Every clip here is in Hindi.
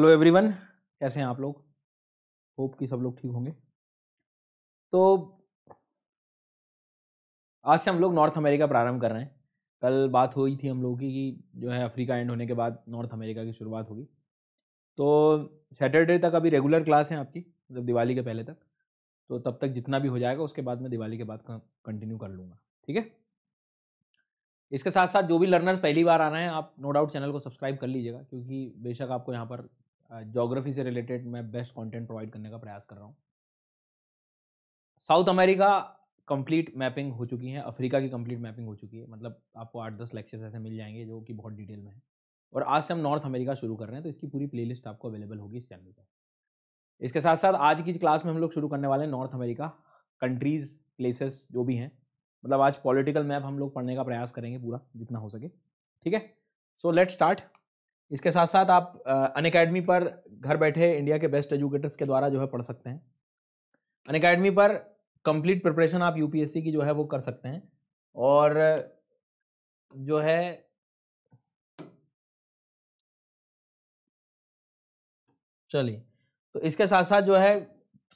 हेलो एवरीवन कैसे हैं आप लोग होप कि सब लोग ठीक होंगे तो आज से हम लोग नॉर्थ अमेरिका प्रारंभ कर रहे हैं कल बात हुई थी हम लोगों की कि जो है अफ्रीका एंड होने के बाद नॉर्थ अमेरिका की शुरुआत होगी तो सैटरडे तक अभी रेगुलर क्लास है आपकी मतलब दिवाली के पहले तक तो तब तक जितना भी हो जाएगा उसके बाद मैं दिवाली के बाद कंटिन्यू कर लूँगा ठीक है इसके साथ साथ जो भी लर्नर्स पहली बार आ रहे हैं आप नो डाउट चैनल को सब्सक्राइब कर लीजिएगा क्योंकि बेशक आपको यहाँ पर जोग्राफी से रिलेटेड मैं बेस्ट कंटेंट प्रोवाइड करने का प्रयास कर रहा हूँ साउथ अमेरिका कंप्लीट मैपिंग हो चुकी है अफ्रीका की कंप्लीट मैपिंग हो चुकी है मतलब आपको आठ दस लेक्चर्स ऐसे मिल जाएंगे जो कि बहुत डिटेल में है और आज से हम नॉर्थ अमेरिका शुरू कर रहे हैं तो इसकी पूरी प्लेलिस्ट आपको अवेलेबल होगी इस चैनल पर इसके साथ साथ आज की क्लास में हम लोग शुरू करने वाले हैं नॉर्थ अमेरिका कंट्रीज़ प्लेसेस जो भी हैं मतलब आज पॉलिटिकल मैप हम लोग पढ़ने का प्रयास करेंगे पूरा जितना हो सके ठीक है सो लेट स्टार्ट इसके साथ साथ आप अन अकेडमी पर घर बैठे इंडिया के बेस्ट एजुकेटर्स के द्वारा जो है पढ़ सकते हैं अन अकेडमी पर कंप्लीट प्रिपरेशन आप यूपीएससी की जो है वो कर सकते हैं और जो है चलिए तो इसके साथ साथ जो है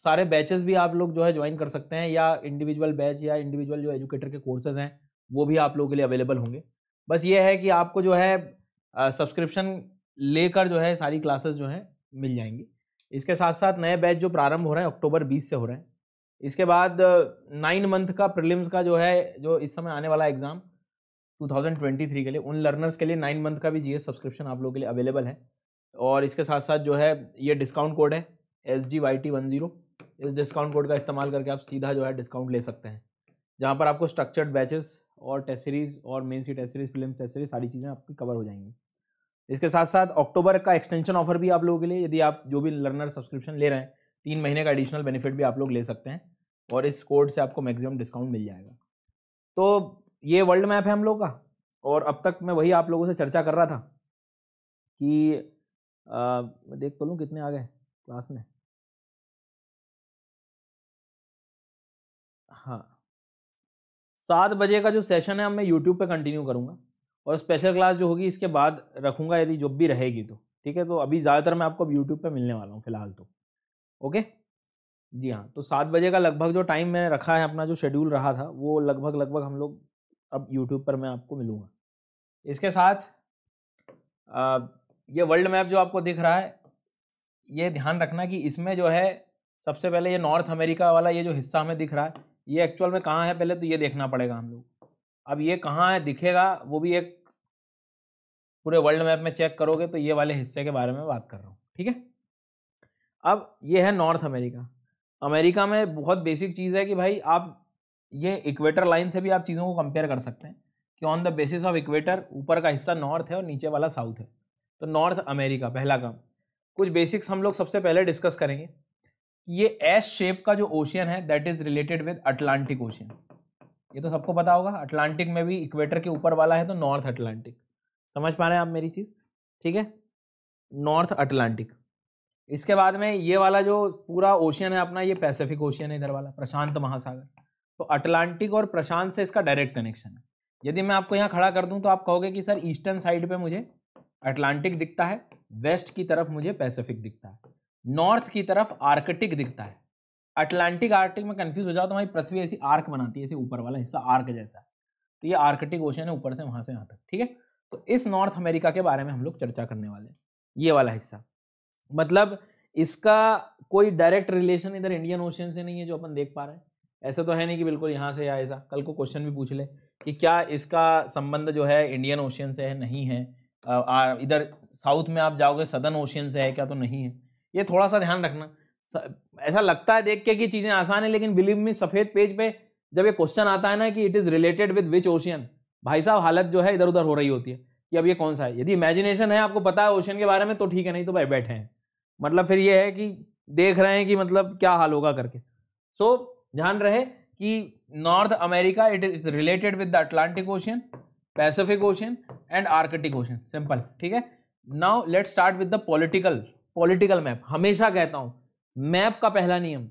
सारे बैचेस भी आप लोग जो है ज्वाइन कर सकते हैं या इंडिविजुअल बैच या इंडिविजुअल जो एजुकेटर के कोर्सेज हैं वो भी आप लोगों के लिए अवेलेबल होंगे बस ये है कि आपको जो है सब्सक्रिप्शन लेकर जो है सारी क्लासेस जो हैं मिल जाएंगी इसके साथ साथ नए बैच जो प्रारंभ हो रहे हैं अक्टूबर बीस से हो रहे हैं इसके बाद नाइन मंथ का प्रिलिम्स का जो है जो इस समय आने वाला एग्ज़ाम 2023 के लिए उन लर्नर्स के लिए नाइन मंथ का भी जीएस सब्सक्रिप्शन आप लोगों के लिए अवेलेबल है और इसके साथ साथ जो है ये डिस्काउंट कोड है S G Y T one zero इस डिस्काउंट कोड का इस्तेमाल करके आप सीधा जो है डिस्काउंट ले सकते हैं जहाँ पर आपको स्ट्रक्चर्ड बैचेस और टेस्ट सीरीज़ और mains test series film test series सारी चीज़ें आपकी कवर हो जाएंगी इसके साथ साथ अक्टूबर का एक्सटेंशन ऑफर भी आप लोगों के लिए यदि आप जो भी लर्नर सब्सक्रिप्शन ले रहे हैं तीन महीने का एडिशनल बेनिफिट भी आप लोग ले सकते हैं और इस कोड से आपको मैक्सिमम डिस्काउंट मिल जाएगा तो ये वर्ल्ड मैप है हम लोग का और अब तक मैं वही आप लोगों से चर्चा कर रहा था कि आ, मैं देख तो लूँ कितने आ गए क्लास में हाँ सात बजे का जो सेशन है मैं यूट्यूब पे कंटिन्यू करूँगा और स्पेशल क्लास जो होगी इसके बाद रखूँगा यदि जो भी रहेगी तो ठीक है तो अभी ज़्यादातर मैं आपको अब यूट्यूब पर मिलने वाला हूँ फिलहाल तो ओके जी हाँ तो सात बजे का लगभग जो टाइम मैंने रखा है अपना जो शेड्यूल रहा था वो लगभग लगभग हम लोग अब यूट्यूब पर मैं आपको मिलूँगा इसके साथ आ, ये वर्ल्ड मैप जो आपको दिख रहा है ये ध्यान रखना कि इसमें जो है सबसे पहले ये नॉर्थ अमेरिका वाला ये जो हिस्सा हमें दिख रहा है ये एक्चुअल में कहाँ है पहले तो ये देखना पड़ेगा हम लोग अब ये कहाँ है दिखेगा वो भी एक पूरे वर्ल्ड मैप में चेक करोगे तो ये वाले हिस्से के बारे में बात कर रहा हूँ ठीक है अब ये है नॉर्थ अमेरिका अमेरिका में बहुत बेसिक चीज़ है कि भाई आप ये इक्वेटर लाइन से भी आप चीज़ों को कंपेयर कर सकते हैं कि on the basis of equator ऊपर का हिस्सा नॉर्थ है और नीचे वाला साउथ है तो नॉर्थ अमेरिका पहला काम कुछ बेसिक्स हम लोग सबसे पहले डिस्कस करेंगे ये एस शेप का जो ओशियन है that is related with Atlantic ocean ये तो सबको पता होगा अटलांटिक में भी इक्वेटर के ऊपर वाला है तो नॉर्थ अटलांटिक समझ पा रहे हैं आप मेरी चीज़ ठीक है नॉर्थ अटलांटिक इसके बाद में ये वाला जो पूरा ओशियन है अपना ये पैसिफिक ओशियन है इधर वाला प्रशांत महासागर तो अटलांटिक और प्रशांत से इसका डायरेक्ट कनेक्शन है यदि मैं आपको यहाँ खड़ा कर दूँ तो आप कहोगे कि सर ईस्टर्न साइड पे मुझे अटलांटिक दिखता है वेस्ट की तरफ मुझे पैसिफिक दिखता है नॉर्थ की तरफ आर्कटिक दिखता है अटलांटिक आर्कटिक में कंफ्यूज हो जाओ तो हमारी पृथ्वी ऐसी आर्क बनाती है ऐसे ऊपर वाला हिस्सा आर्क जैसा तो ये आर्कटिक ओशन है ऊपर से वहाँ से यहाँ तक ठीक है तो इस नॉर्थ अमेरिका के बारे में हम लोग चर्चा करने वाले हैं ये वाला हिस्सा मतलब इसका कोई डायरेक्ट रिलेशन इधर इंडियन ओशन से नहीं है जो अपन देख पा रहे हैं ऐसा तो है नहीं कि बिल्कुल यहाँ से या ऐसा कल को क्वेश्चन भी पूछ ले कि क्या इसका संबंध जो है इंडियन ओशियन से है नहीं है इधर साउथ में आप जाओगे सदर्न ओशियन से है क्या तो नहीं है ये थोड़ा सा ध्यान रखना ऐसा लगता है देख के कि चीज़ें आसान है लेकिन बिलीव मी सफ़ेद पेज पे जब ये क्वेश्चन आता है ना कि it is related with which ocean भाई साहब हालत जो है इधर उधर हो रही होती है कि अब ये कौन सा है यदि इमेजिनेशन है आपको पता है ओशियन के बारे में तो ठीक है नहीं तो भाई बैठे हैं मतलब फिर ये है कि देख रहे हैं कि मतलब क्या हाल होगा करके सो so, ध्यान रहे कि North America it is related with the Atlantic ocean Pacific ocean and Arctic ocean simple ठीक है now let start with the political political map हमेशा कहता हूँ मैप का पहला नियम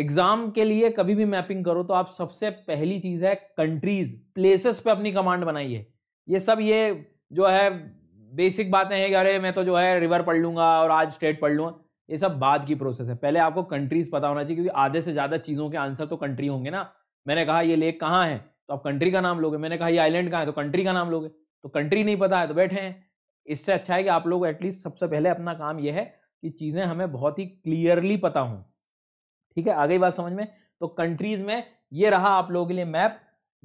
एग्जाम के लिए कभी भी मैपिंग करो तो आप सबसे पहली चीज है कंट्रीज प्लेसेस पे अपनी कमांड बनाइए ये सब ये जो है बेसिक बातें हैं कि अरे मैं तो जो है रिवर पढ़ लूँगा और आज स्टेट पढ़ लूँगा ये सब बाद की प्रोसेस है पहले आपको कंट्रीज पता होना चाहिए क्योंकि आधे से ज़्यादा चीज़ों के आंसर तो कंट्री होंगे ना मैंने कहा ये लेक कहाँ है तो आप कंट्री का नाम लोगे मैंने कहा ये आइलैंड कहाँ है तो कंट्री का नाम लोगे तो कंट्री नहीं पता है तो बैठे हैं इससे अच्छा है कि आप लोग एटलीस्ट सबसे पहले अपना काम यह है कि चीज़ें हमें बहुत ही क्लियरली पता हूं ठीक है आगे बात समझ में तो कंट्रीज़ में ये रहा आप लोगों के लिए मैप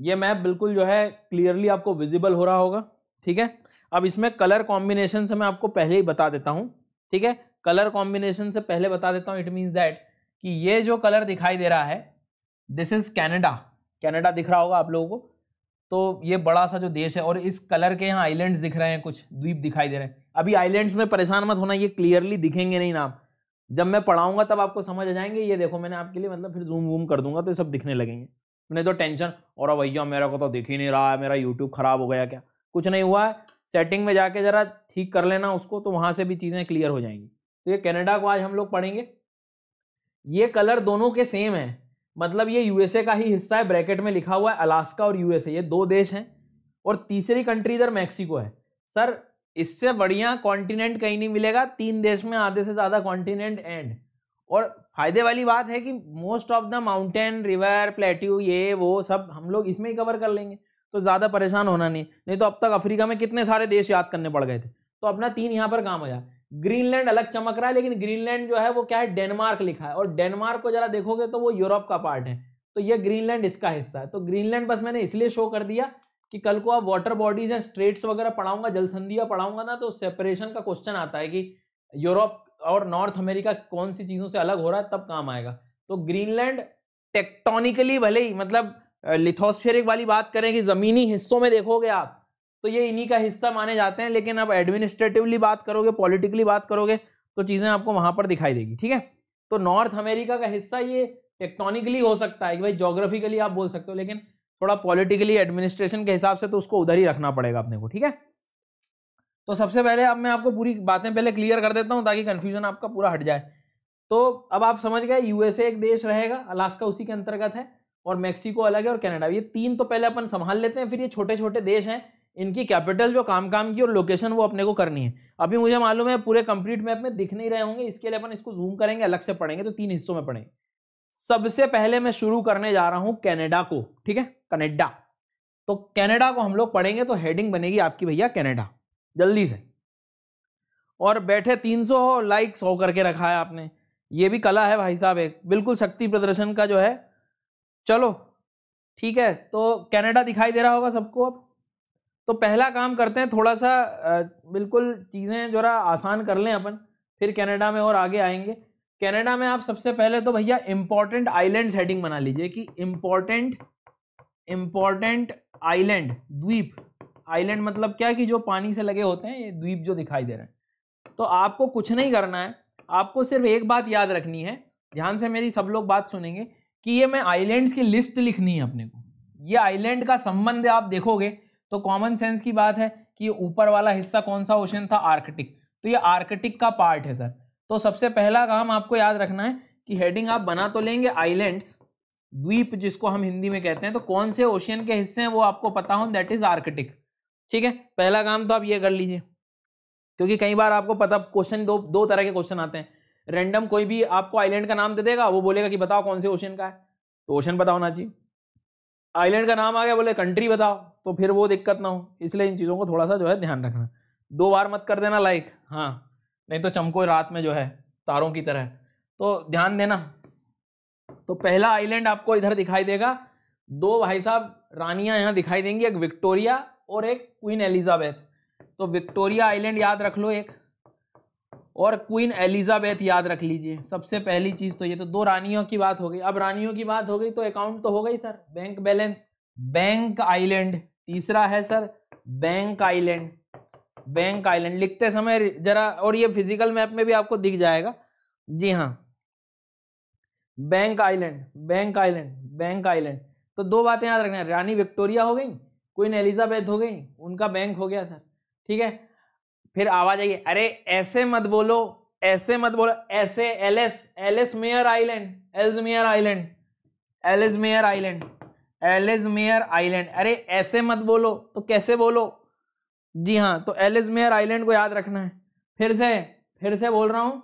ये मैप बिल्कुल जो है क्लियरली आपको विजिबल हो रहा होगा ठीक है अब इसमें कलर कॉम्बिनेशन से मैं आपको पहले ही बता देता हूँ ठीक है कलर कॉम्बिनेशन से पहले बता देता हूँ इट मीन्स दैट कि ये जो कलर दिखाई दे रहा है दिस इज़ कैनेडा कैनेडा दिख रहा होगा आप लोगों को तो ये बड़ा सा जो देश है और इस कलर के यहाँ आइलैंड्स दिख रहे हैं कुछ द्वीप दिखाई दे रहे हैं अभी आइलैंड्स में परेशान मत होना ये क्लियरली दिखेंगे नहीं नाम जब मैं पढ़ाऊंगा तब आपको समझ आ जाएंगे ये देखो मैंने आपके लिए मतलब फिर जूम वूम कर दूंगा तो ये सब दिखने लगेंगे नहीं तो टेंशन और भैया मेरा को तो दिख ही नहीं रहा है मेरा यूट्यूब खराब हो गया क्या कुछ नहीं हुआ है सेटिंग में जाके ज़रा ठीक कर लेना उसको तो वहाँ से भी चीज़ें क्लियर हो जाएंगी तो ये कनाडा को आज हम लोग पढ़ेंगे ये कलर दोनों के सेम है मतलब ये यूएसए का ही हिस्सा है ब्रैकेट में लिखा हुआ है अलास्का और यूएसए ये दो देश हैं और तीसरी कंट्री इधर मैक्सिको है सर इससे बढ़िया कॉन्टिनेंट कहीं नहीं मिलेगा तीन देश में आधे से ज़्यादा कॉन्टिनेंट एंड और फायदे वाली बात है कि most of the mountain river plateau ये वो सब हम लोग इसमें ही कवर कर लेंगे तो ज़्यादा परेशान होना नहीं नहीं तो अब तक अफ्रीका में कितने सारे देश याद करने पड़ गए थे तो अपना तीन यहाँ पर काम हो जाए ग्रीनलैंड अलग चमक रहा है लेकिन ग्रीनलैंड जो है वो क्या है डेनमार्क लिखा है और डेनमार्क को जरा देखोगे तो वो यूरोप का पार्ट है तो ये ग्रीनलैंड इसका हिस्सा है तो ग्रीनलैंड बस मैंने इसलिए शो कर दिया कि कल को आप वाटर बॉडीज एंड स्ट्रेट्स वगैरह पढ़ाऊंगा जल संधिया पढ़ाऊंगा ना तो सेपरेशन का क्वेश्चन आता है कि यूरोप और नॉर्थ अमेरिका कौन सी चीज़ों से अलग हो रहा है तब काम आएगा तो ग्रीनलैंड टेक्टोनिकली भले ही मतलब लिथोस्फेरिक वाली बात करें कि ज़मीनी हिस्सों में देखोगे आप तो ये इन्हीं का हिस्सा माने जाते हैं लेकिन आप एडमिनिस्ट्रेटिवली बात करोगे पॉलिटिकली बात करोगे तो चीज़ें आपको वहाँ पर दिखाई देगी ठीक है तो नॉर्थ अमेरिका का हिस्सा ये टेक्टोनिकली हो सकता है कि भाई जोग्राफिकली आप बोल सकते हो लेकिन थोड़ा पॉलिटिकली एडमिनिस्ट्रेशन के हिसाब से तो उसको उधर ही रखना पड़ेगा अपने को ठीक है तो सबसे पहले अब मैं आपको पूरी बातें पहले क्लियर कर देता हूँ ताकि कन्फ्यूजन आपका पूरा हट जाए तो अब आप समझ गए यूएसए एक देश रहेगा अलास्का उसी के अंतर्गत है और मैक्सिको अलग है और कनाडा ये तीन तो पहले अपन संभाल लेते हैं फिर ये छोटे छोटे देश हैं इनकी कैपिटल जो काम काम की और लोकेशन वो अपने को करनी है अभी मुझे मालूम है पूरे कंप्लीट मैप में दिख नहीं रहे होंगे इसके लिए अपन इसको जूम करेंगे अलग से पढ़ेंगे तो तीन हिस्सों में पढ़ेंगे सबसे पहले मैं शुरू करने जा रहा हूं कनाडा को ठीक है कनाडा तो कनाडा को हम लोग पढ़ेंगे तो हेडिंग बनेगी आपकी भैया कनाडा जल्दी से और बैठे 300 सौ लाइक सौ करके रखा है आपने ये भी कला है भाई साहब एक बिल्कुल शक्ति प्रदर्शन का जो है चलो ठीक है तो कनाडा दिखाई दे रहा होगा सबको अब तो पहला काम करते हैं थोड़ा सा बिल्कुल चीज़ें जरा आसान कर लें अपन फिर कनाडा में और आगे आएंगे कनाडा में आप सबसे पहले तो भैया इंपॉर्टेंट आइलैंड हेडिंग बना लीजिए कि इंपॉर्टेंट इंपॉर्टेंट आइलैंड द्वीप आइलैंड मतलब क्या कि जो पानी से लगे होते हैं ये द्वीप जो दिखाई दे रहे हैं तो आपको कुछ नहीं करना है आपको सिर्फ एक बात याद रखनी है ध्यान से मेरी सब लोग बात सुनेंगे कि ये मैं आइलैंड्स की लिस्ट लिखनी है अपने को ये आइलैंड का संबंध आप देखोगे तो कॉमन सेंस की बात है कि ऊपर वाला हिस्सा कौन सा ओशन था आर्कटिक तो ये आर्कटिक का पार्ट है सर तो सबसे पहला काम आपको याद रखना है कि हेडिंग आप बना तो लेंगे आइलैंड्स द्वीप जिसको हम हिंदी में कहते हैं तो कौन से ओशियन के हिस्से हैं वो आपको पता हो दैट इज आर्कटिक ठीक है पहला काम तो आप ये कर लीजिए क्योंकि कई बार आपको पता क्वेश्चन दो दो तरह के क्वेश्चन आते हैं रैंडम कोई भी आपको आइलैंड का नाम दे देगा वो बोलेगा कि बताओ कौन से ओशन का है तो ओशन पता होना चाहिए आइलैंड का नाम आ गया बोले कंट्री बताओ तो फिर वो दिक्कत ना हो इसलिए इन चीज़ों को थोड़ा सा जो है ध्यान रखना दो बार मत कर देना लाइक हाँ नहीं तो चमको रात में जो है तारों की तरह तो ध्यान देना तो पहला आइलैंड आपको इधर दिखाई देगा दो भाई साहब रानियां यहाँ दिखाई देंगी एक विक्टोरिया और एक क्वीन एलिजाबेथ तो विक्टोरिया आइलैंड याद रख लो एक और क्वीन एलिजाबेथ याद रख लीजिए सबसे पहली चीज़ तो ये तो दो रानियों की बात हो गई अब रानियों की बात हो गई तो अकाउंट तो हो गई sir bank balance bank island तीसरा है sir bank island bank island लिखते समय जरा और ये फिजिकल मैप में भी आपको दिख जाएगा जी हाँ bank island bank island bank island तो दो बातें याद रखना रानी विक्टोरिया हो गई क्वीन एलिजाबेथ हो गई उनका बैंक हो गया सर ठीक है फिर आवाज आई अरे ऐसे मत बोलो ऐसे मत बोलो ऐसे Ellesmere Ellesmere island Ellesmere island Ellesmere island Ellesmere island अरे ऐसे मत बोलो तो कैसे बोलो जी हाँ तो एलिस मेयर आइलैंड को याद रखना है फिर से फिर से बोल रहा हूँ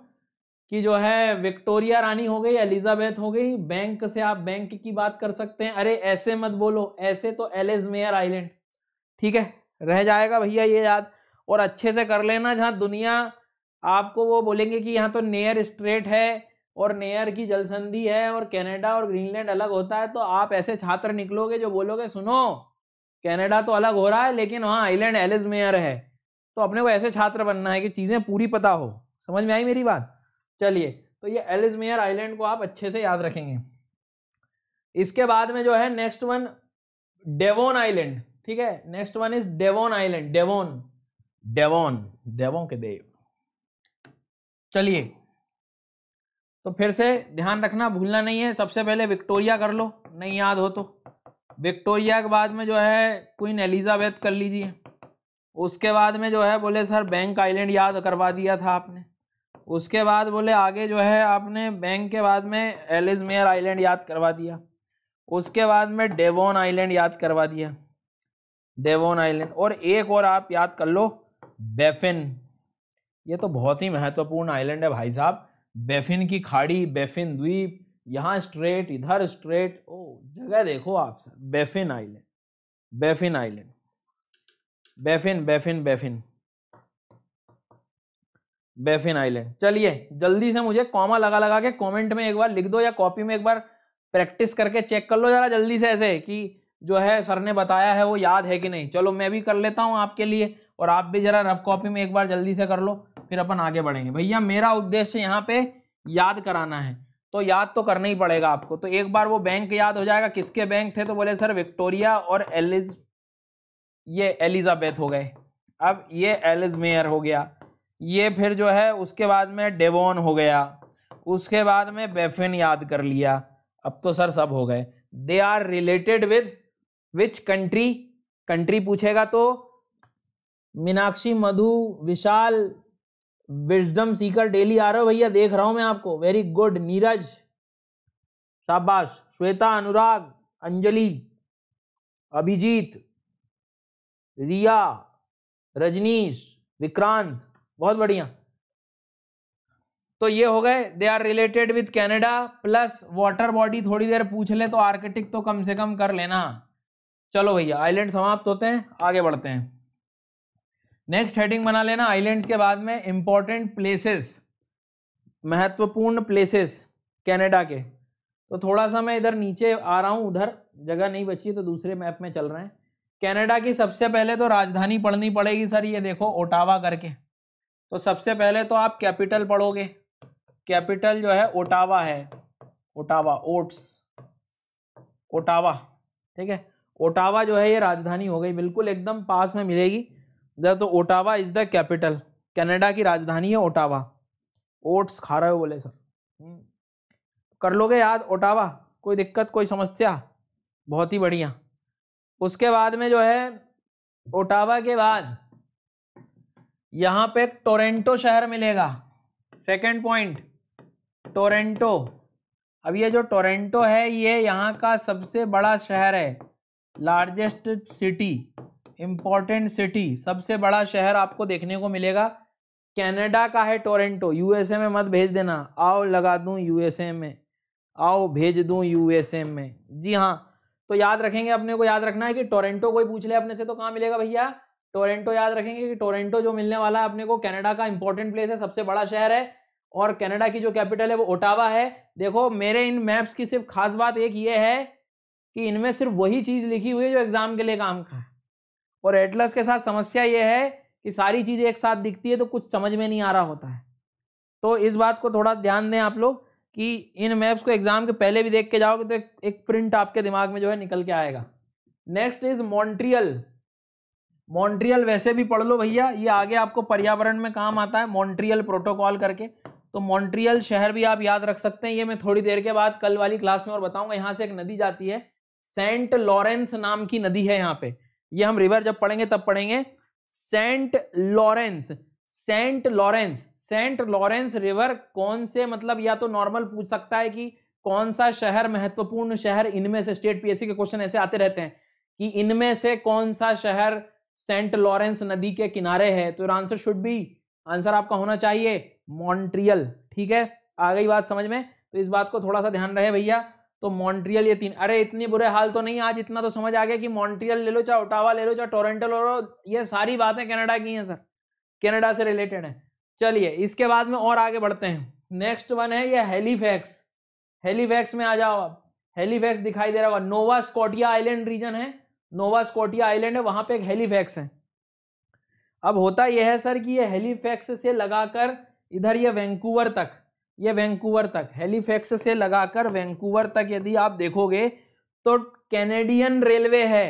कि जो है विक्टोरिया रानी हो गई एलिजाबेथ हो गई बैंक से आप बैंक की बात कर सकते हैं अरे ऐसे मत बोलो ऐसे तो एलिस मेयर आइलैंड ठीक है रह जाएगा भैया ये याद और अच्छे से कर लेना जहाँ दुनिया आपको वो बोलेंगे कि यहाँ तो नेयर स्ट्रेट है और नेयर की जलसंधि है और कनाडा और ग्रीनलैंड अलग होता है तो आप ऐसे छात्र निकलोगे जो बोलोगे सुनो कनाडा तो अलग हो रहा है लेकिन वहाँ आइलैंड एलिज मेयर है तो अपने को ऐसे छात्र बनना है कि चीज़ें पूरी पता हो समझ में आई मेरी बात चलिए तो ये एलिज मेयर आइलैंड को आप अच्छे से याद रखेंगे इसके बाद में जो है नेक्स्ट वन डेवोन आइलैंड ठीक है next one is Devon island Devon Devon Devon के देव चलिए तो फिर से ध्यान रखना भूलना नहीं है सबसे पहले विक्टोरिया कर लो नहीं याद हो तो विक्टोरिया के बाद में जो है क्वीन एलिजाबेथ कर लीजिए उसके बाद में जो है बोले सर बैंक आइलैंड याद करवा दिया था आपने उसके बाद बोले आगे जो है आपने बैंक के बाद में एलिजमेयर आइलैंड याद करवा दिया उसके बाद में डेवोन आइलैंड याद करवा दिया डेवोन आइलैंड और एक और आप याद कर लो बेफिन ये तो बहुत ही महत्वपूर्ण आइलैंड है भाई साहब बेफिन की खाड़ी बेफिन द्वीप यहाँ स्ट्रेट इधर स्ट्रेट ओ जगह देखो आप sir Baffin island Baffin island Baffin Baffin Baffin Baffin island चलिए जल्दी से मुझे कॉमा लगा लगा के कमेंट में एक बार लिख दो या कॉपी में एक बार प्रैक्टिस करके चेक कर लो जरा जल्दी से ऐसे कि जो है सर ने बताया है वो याद है कि नहीं चलो मैं भी कर लेता हूँ आपके लिए और आप भी जरा रफ कॉपी में एक बार जल्दी से कर लो फिर अपन आगे बढ़ेंगे भैया मेरा उद्देश्य यहाँ पे याद कराना है तो याद तो करना ही पड़ेगा आपको तो एक बार वो बैंक याद हो जाएगा किसके बैंक थे तो बोले सर विक्टोरिया और एलिज ये एलिजाबेथ हो गए अब ये एलिज मेयर हो गया ये फिर जो है उसके बाद में डेवोन हो गया उसके बाद में बेफिन याद कर लिया अब तो सर सब हो गए they are related with which country country पूछेगा तो Meenakshi Madhu Vishal wisdom seeker daily आ रहे हो भैया देख रहा हूं मैं आपको वेरी गुड नीरज शाबाश श्वेता अनुराग अंजलि अभिजीत रिया रजनीश विक्रांत बहुत बढ़िया तो ये हो गए they are related with Canada plus water body थोड़ी देर पूछ ले तो आर्कटिक तो कम से कम कर लेना चलो भैया आइलैंड समाप्त होते हैं आगे बढ़ते हैं नेक्स्ट हेडिंग बना लेना आइलैंड्स के बाद में इंपॉर्टेंट प्लेसेस महत्वपूर्ण प्लेसेस कनाडा के तो थोड़ा सा मैं इधर नीचे आ रहा हूँ उधर जगह नहीं बची है तो दूसरे मैप में चल रहे हैं कनाडा की सबसे पहले तो राजधानी पढ़नी पड़ेगी सर ये देखो ओटावा करके तो सबसे पहले तो आप कैपिटल पढ़ोगे कैपिटल जो है ओटावा है ओटावा ओट्स ओटावा ठीक है ओटावा जो है ये राजधानी हो गई बिल्कुल एकदम पास में मिलेगी जरा तो Ottawa is the capital Canada की राजधानी है ओटावा ओट्स खा रहे हो बोले सर हम्म। कर लोगे याद ओटावा कोई दिक्कत कोई समस्या बहुत ही बढ़िया उसके बाद में जो है ओटावा के बाद यहाँ पे टोरेंटो शहर मिलेगा सेकंड पॉइंट टोरेंटो अब ये जो टोरेंटो है ये यहाँ का सबसे बड़ा शहर है लार्जेस्ट सिटी इम्पॉर्टेंट सिटी सबसे बड़ा शहर आपको देखने को मिलेगा कनाडा का है टोरेंटो यूएसए में मत भेज देना आओ लगा दूं यूएसए में आओ भेज दूं यूएसए में जी हाँ तो याद रखेंगे अपने को याद रखना है कि टोरेंटो कोई पूछ ले अपने से तो कहाँ मिलेगा भैया टोरेंटो याद रखेंगे कि टोरेंटो जो मिलने वाला है अपने को कनाडा का इंपॉर्टेंट प्लेस है सबसे बड़ा शहर है और कनाडा की जो कैपिटल है वो ओटावा है देखो मेरे इन मैप्स की सिर्फ खास बात एक ये है कि इनमें सिर्फ वही चीज़ लिखी हुई है जो एग्ज़ाम के लिए काम का है और एटलस के साथ समस्या ये है कि सारी चीज़ें एक साथ दिखती है तो कुछ समझ में नहीं आ रहा होता है तो इस बात को थोड़ा ध्यान दें आप लोग कि इन मैप्स को एग्ज़ाम के पहले भी देख के जाओगे तो एक, प्रिंट आपके दिमाग में जो है निकल के आएगा नेक्स्ट इज मॉन्ट्रियल मॉन्ट्रियल वैसे भी पढ़ लो भैया ये आगे आपको पर्यावरण में काम आता है मॉन्ट्रियल प्रोटोकॉल करके तो मॉन्ट्रियल शहर भी आप याद रख सकते हैं ये मैं थोड़ी देर के बाद कल वाली क्लास में और बताऊंगा यहाँ से एक नदी जाती है सेंट लॉरेंस नाम की नदी है यहाँ पे ये हम रिवर जब पढ़ेंगे तब पढ़ेंगे Saint Lawrence Saint Lawrence Saint Lawrence river कौन से मतलब या तो नॉर्मल पूछ सकता है कि कौन सा शहर महत्वपूर्ण शहर इनमें से स्टेट पीएससी के क्वेश्चन ऐसे आते रहते हैं कि इनमें से कौन सा शहर सेंट लॉरेंस नदी के किनारे है तो आंसर शुड बी आंसर आपका होना चाहिए मॉन्ट्रियल ठीक है आ गई बात समझ में तो इस बात को थोड़ा सा ध्यान रहे भैया तो मॉन्ट्रियल ये तीन अरे इतनी बुरे हाल तो नहीं आज इतना तो समझ आ गया कि मॉन्ट्रियल ले लो चाहे ओटावा ले लो चाहे टोरेंटो ले लो ये सारी बातें कनाडा की हैं सर कनाडा से रिलेटेड है चलिए इसके बाद में और आगे बढ़ते हैं नेक्स्ट वन है ये हेलीफैक्स हेलीफैक्स में आ जाओ आप हेलीफैक्स दिखाई दे रहा होगा नोवा स्कॉटिया आइलैंड रीजन है नोवा स्कॉटिया आइलैंड है वहां पे एक हेलीफैक्स है अब होता यह है सर कि ये हेलीफैक्स से लगाकर इधर ये वैंकूवर तक ये वैंकूवर तक हेलीफैक्स से लगाकर वैंकूवर तक यदि आप देखोगे तो कैनेडियन रेलवे है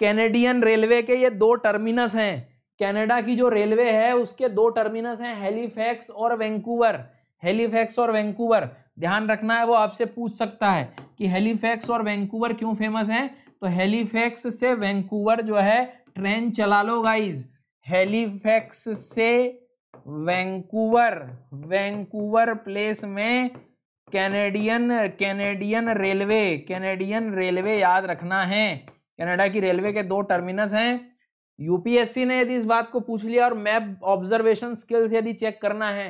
कैनेडियन रेलवे के ये दो टर्मिनस हैं कैनेडा की जो रेलवे है उसके दो टर्मिनस हैं हेलीफैक्स और वैंकूवर हेलीफैक्स और वैंकूवर ध्यान रखना है वो आपसे पूछ सकता है कि हेलीफैक्स और वैंकूवर क्यों फेमस हैं तो हेलीफैक्स से वैंकूवर जो है ट्रेन चला लो गाइज हेलीफैक्स से वैंकूवर वैंकूवर प्लेस में Canadian Canadian railway Canadian railway याद रखना है कनाडा की रेलवे के दो टर्मिनस हैं यूपीएससी ने यदि इस बात को पूछ लिया और मैप ऑब्जर्वेशन स्किल्स यदि चेक करना है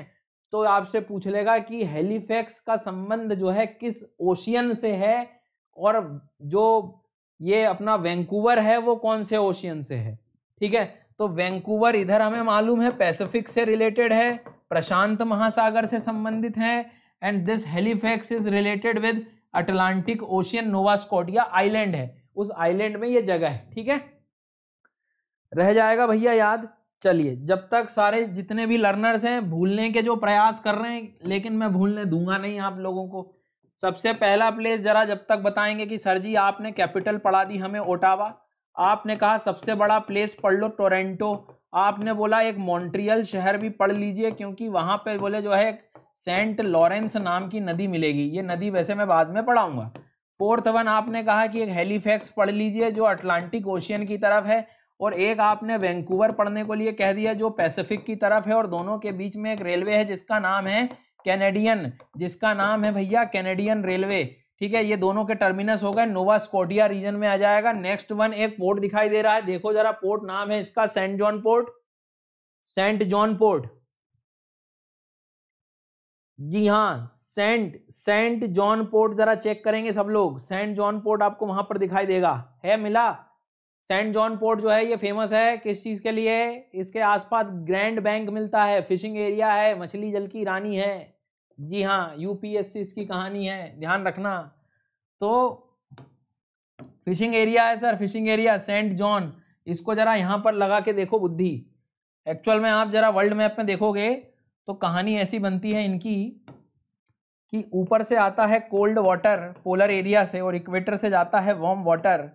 तो आपसे पूछ लेगा कि हेलीफैक्स का संबंध जो है किस ओशियन से है और जो ये अपना वैंकूवर है वो कौन से ओशियन से है ठीक है तो वैंकूवर इधर हमें मालूम है पैसिफिक से रिलेटेड है प्रशांत महासागर से संबंधित है and this Halifax is related with Atlantic ocean Nova Scotia island है उस आइलैंड में ये जगह है ठीक है रह जाएगा भैया याद चलिए जब तक सारे जितने भी लर्नर्स हैं भूलने के जो प्रयास कर रहे हैं लेकिन मैं भूलने दूंगा नहीं आप लोगों को सबसे पहला प्लेस जरा जब तक बताएंगे कि सर जी आपने कैपिटल पढ़ा दी हमें ओटावा आपने कहा सबसे बड़ा प्लेस पढ़ लो टोरेंटो आपने बोला एक मॉन्ट्रियल शहर भी पढ़ लीजिए क्योंकि वहाँ पे बोले जो है सेंट लॉरेंस नाम की नदी मिलेगी ये नदी वैसे मैं बाद में पढ़ाऊंगा फोर्थ वन आपने कहा कि एक हेलीफैक्स पढ़ लीजिए जो अटलांटिक ओशियन की तरफ है और एक आपने वैंकूवर पढ़ने को लिए कह दिया जो पैसिफिक की तरफ है और दोनों के बीच में एक रेलवे है जिसका नाम है कैनेडियन जिसका नाम है भैया कैनेडियन रेलवे ठीक है ये दोनों के टर्मिनस हो गए नोवा स्कोटिया रीजन में आ जाएगा नेक्स्ट वन एक पोर्ट दिखाई दे रहा है देखो जरा पोर्ट नाम है इसका Saint John port Saint John port जी हाँ सेंट सेंट जॉन पोर्ट जरा चेक करेंगे सब लोग सेंट जॉन पोर्ट आपको वहां पर दिखाई देगा है मिला सेंट जॉन पोर्ट जो है ये फेमस है किस चीज़ के लिए इसके आसपास ग्रैंड बैंक मिलता है फिशिंग एरिया है मछली जल की रानी है जी हाँ यूपीएससी इसकी कहानी है ध्यान रखना तो फिशिंग एरिया है sir fishing area Saint John इसको ज़रा यहाँ पर लगा के देखो बुद्धि एक्चुअल में आप ज़रा वर्ल्ड मैप में देखोगे तो कहानी ऐसी बनती है इनकी कि ऊपर से आता है कोल्ड वाटर पोलर एरिया से और इक्वेटर से जाता है वार्म वाटर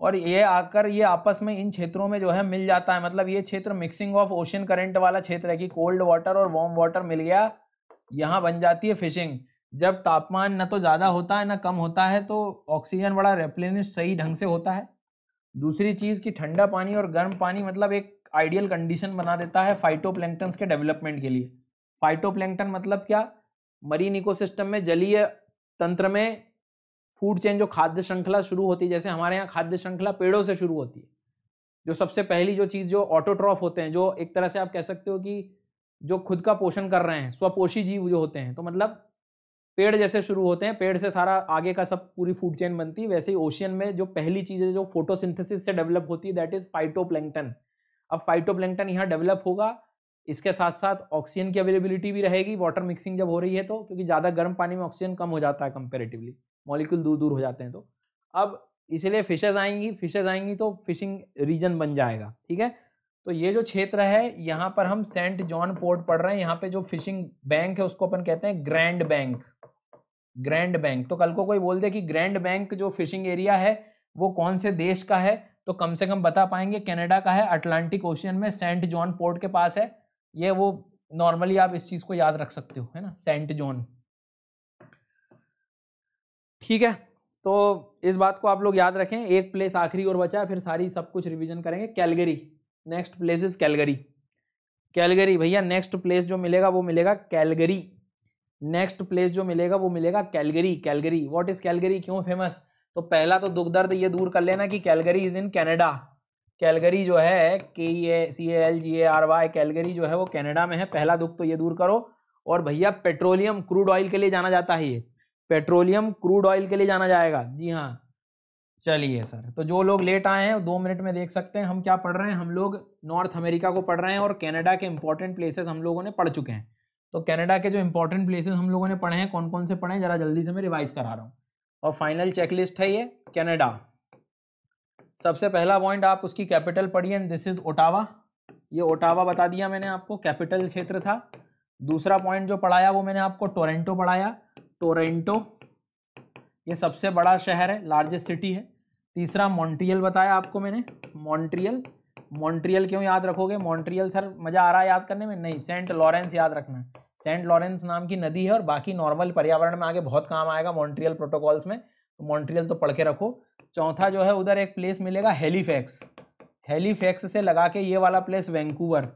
और ये आकर ये आपस में इन क्षेत्रों में जो है मिल जाता है मतलब ये क्षेत्र मिक्सिंग ऑफ ओशन करंट वाला क्षेत्र है कि कोल्ड वाटर और वार्म वाटर मिल गया यहाँ बन जाती है फिशिंग जब तापमान न तो ज़्यादा होता है ना कम होता है तो ऑक्सीजन बड़ा रेप्लेनिश सही ढंग से होता है दूसरी चीज़ कि ठंडा पानी और गर्म पानी मतलब एक आइडियल कंडीशन बना देता है फाइटो के डेवलपमेंट के लिए फाइटो मतलब क्या मरीन इकोसिस्टम में जलीय तंत्र में फूड चेन जो खाद्य श्रृंखला शुरू होती है जैसे हमारे यहाँ खाद्य श्रृंखला पेड़ों से शुरू होती है जो सबसे पहली जो चीज़ जो ऑटोट्रॉफ होते हैं जो एक तरह से आप कह सकते हो कि जो खुद का पोषण कर रहे हैं स्वपोषी जीव जो होते हैं तो मतलब पेड़ जैसे शुरू होते हैं पेड़ से सारा आगे का सब पूरी फूड चेन बनती है वैसे ही ओशियन में जो पहली चीज़ है जो फोटोसिंथेसिस से डेवलप होती है दैट इज़ फाइटोप्लैंकटन अब फाइटोप्लैंकटन यहाँ डेवलप होगा इसके साथ साथ ऑक्सीजन की अवेलेबिलिटी भी रहेगी वाटर मिक्सिंग जब हो रही है तो क्योंकि ज़्यादा गर्म पानी में ऑक्सीजन कम हो जाता है कंपेरेटिवली मॉलिक्यूल दूर दूर हो जाते हैं तो अब इसलिए फिशेज आएंगी फिशेज आएंगी तो फिशिंग रीजन बन जाएगा ठीक है तो ये जो क्षेत्र है यहाँ पर हम सेंट जॉन पोर्ट पढ़ रहे हैं यहाँ पे जो फिशिंग बैंक है उसको अपन कहते हैं ग्रैंड बैंक ग्रैंड बैंक तो कल को कोई बोल दे कि ग्रैंड बैंक जो फिशिंग एरिया है वो कौन से देश का है तो कम से कम बता पाएंगे कनाडा का है अटलांटिक ओशियन में सेंट जॉन पोर्ट के पास है ये वो नॉर्मली आप इस चीज़ को याद रख सकते हो है ना सेंट जॉन ठीक है तो इस बात को आप लोग याद रखें एक प्लेस आखिरी और बचा फिर सारी सब कुछ रिवीजन करेंगे Calgary next place is Calgary Calgary भैया नेक्स्ट प्लेस जो मिलेगा वो मिलेगा कैलगरी नेक्स्ट प्लेस जो मिलेगा वो मिलेगा Calgary Calgary what is Calgary क्यों फेमस तो पहला तो दुख दर्द ये दूर कर लेना कि Calgary is in Canada Calgary जो है के A C L G A R Y Calgary जो है वो कैनेडा में है पहला दुख तो ये दूर करो और भैया पेट्रोलियम क्रूड ऑयल के लिए जाना जाता है ये पेट्रोलियम क्रूड ऑयल के लिए जाना जाएगा जी हाँ चलिए सर तो जो लोग लेट आए हैं दो मिनट में देख सकते हैं हम क्या पढ़ रहे हैं हम लोग नॉर्थ अमेरिका को पढ़ रहे हैं और कनाडा के इम्पोर्टेंट प्लेसेस हम लोगों ने पढ़ चुके हैं तो कनाडा के जो इम्पोर्टेंट प्लेसेस हम लोगों ने पढ़े हैं कौन कौन से पढ़े हैं जरा जल्दी से मैं रिवाइज करा रहा हूँ और फाइनल चेकलिस्ट है ये कैनेडा सबसे पहला पॉइंट आप उसकी कैपिटल पढ़िए एंड दिस इज़ ओटावा ये ओटावा बता दिया मैंने आपको कैपिटल क्षेत्र था दूसरा पॉइंट जो पढ़ाया वो मैंने आपको टोरेंटो पढ़ाया टोरेंटो ये सबसे बड़ा शहर है लार्जेस्ट सिटी है तीसरा मॉन्ट्रियल बताया आपको मैंने मॉन्ट्रियल मॉन्ट्रियल क्यों याद रखोगे मॉन्ट्रियल सर मज़ा आ रहा है याद करने में नहीं सेंट लॉरेंस याद रखना सेंट लॉरेंस नाम की नदी है और बाकी नॉर्मल पर्यावरण में आगे बहुत काम आएगा मॉन्ट्रियल प्रोटोकॉल्स में तो मॉन्ट्रियल तो पढ़ के रखो चौथा जो है उधर एक प्लेस मिलेगा हेलीफैक्स हेलीफैक्स से लगा के ये वाला प्लेस वैंकूवर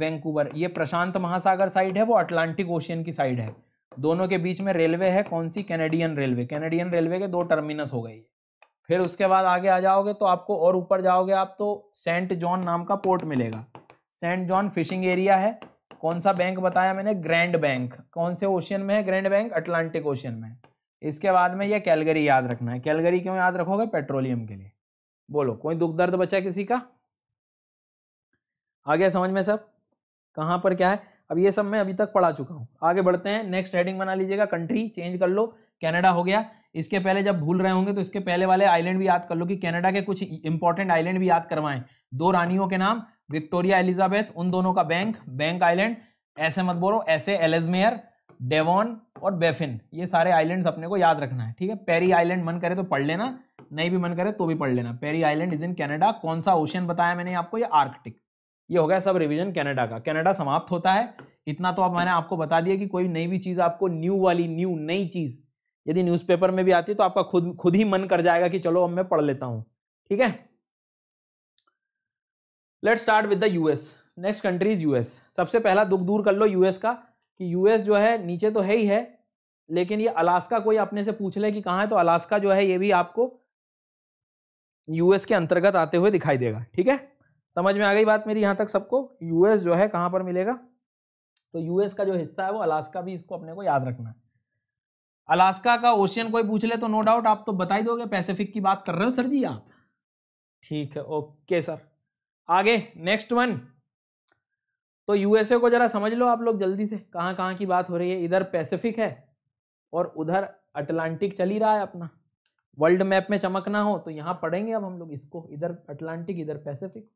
वैंकूवर ये प्रशांत महासागर साइड है वो अटलांटिक ओशियन की साइड है दोनों के बीच में रेलवे है कौन सी कैनेडियन रेलवे कैनेडियन रेलवे के दो टर्मिनस हो गई फिर उसके बाद आगे आ जाओगे तो आपको और ऊपर जाओगे आप तो सेंट जॉन नाम का पोर्ट मिलेगा सेंट जॉन फिशिंग एरिया है कौन सा बैंक बताया मैंने ग्रैंड बैंक कौन से ओशियन में है ग्रैंड बैंक अटलांटिक ओशियन में इसके बाद में यह कैलगरी याद रखना है कैलगरी क्यों याद रखोगे पेट्रोलियम के लिए बोलो कोई दुख दर्द बचा किसी का आ गया समझ में सब कहाँ पर क्या है अब ये सब मैं अभी तक पढ़ा चुका हूँ आगे बढ़ते हैं नेक्स्ट हेडिंग बना लीजिएगा कंट्री चेंज कर लो कैनेडा हो गया इसके पहले जब भूल रहे होंगे तो इसके पहले वाले आइलैंड भी याद कर लो कि कैनेडा के कुछ इंपॉर्टेंट आइलैंड भी याद करवाएं दो रानियों के नाम विक्टोरिया एलिजाबेथ उन दोनों का बैंक बैंक आइलैंड ऐसे मत बोलो ऐसे एलेजमेयर डेवॉन और बेफिन ये सारे आइलैंड अपने को याद रखना है ठीक है पेरी आइलैंड मन करे तो पढ़ लेना नहीं भी मन करे तो भी पढ़ लेना Perry island is in Canada कौन सा ओशन बताया मैंने आपको ये आर्कटिक ये हो गया सब रिवीजन कनाडा का कनाडा समाप्त होता है इतना तो अब मैंने आपको बता दिया कि कोई नई भी चीज़ आपको न्यू वाली न्यू नई चीज़ यदि न्यूज़पेपर में भी आती है तो आपका खुद खुद ही मन कर जाएगा कि चलो अब मैं पढ़ लेता हूं ठीक है let start with the US next country is US सबसे पहला दुख दूर कर लो यूएस का कि यूएस जो है नीचे तो है ही है लेकिन ये अलास्का कोई अपने से पूछ ले कि कहाँ है तो अलास्का जो है ये भी आपको यूएस के अंतर्गत आते हुए दिखाई देगा ठीक है समझ में आ गई बात मेरी यहाँ तक सबको यूएस जो है कहाँ पर मिलेगा तो यूएस का जो हिस्सा है वो अलास्का भी इसको अपने को याद रखना है अलास्का का ओशियन कोई पूछ ले तो नो डाउट आप तो बता ही दोगे पैसिफिक की बात कर रहे हो सर जी आप ठीक है ओके सर आगे नेक्स्ट वन तो यूएसए को जरा समझ लो आप लोग जल्दी से कहाँ कहाँ की बात हो रही है इधर पैसिफिक है और उधर अटलांटिक चल ही रहा है अपना वर्ल्ड मैप में चमकना हो तो यहाँ पढ़ेंगे अब हम लोग इसको इधर अटलांटिक इधर पैसिफिक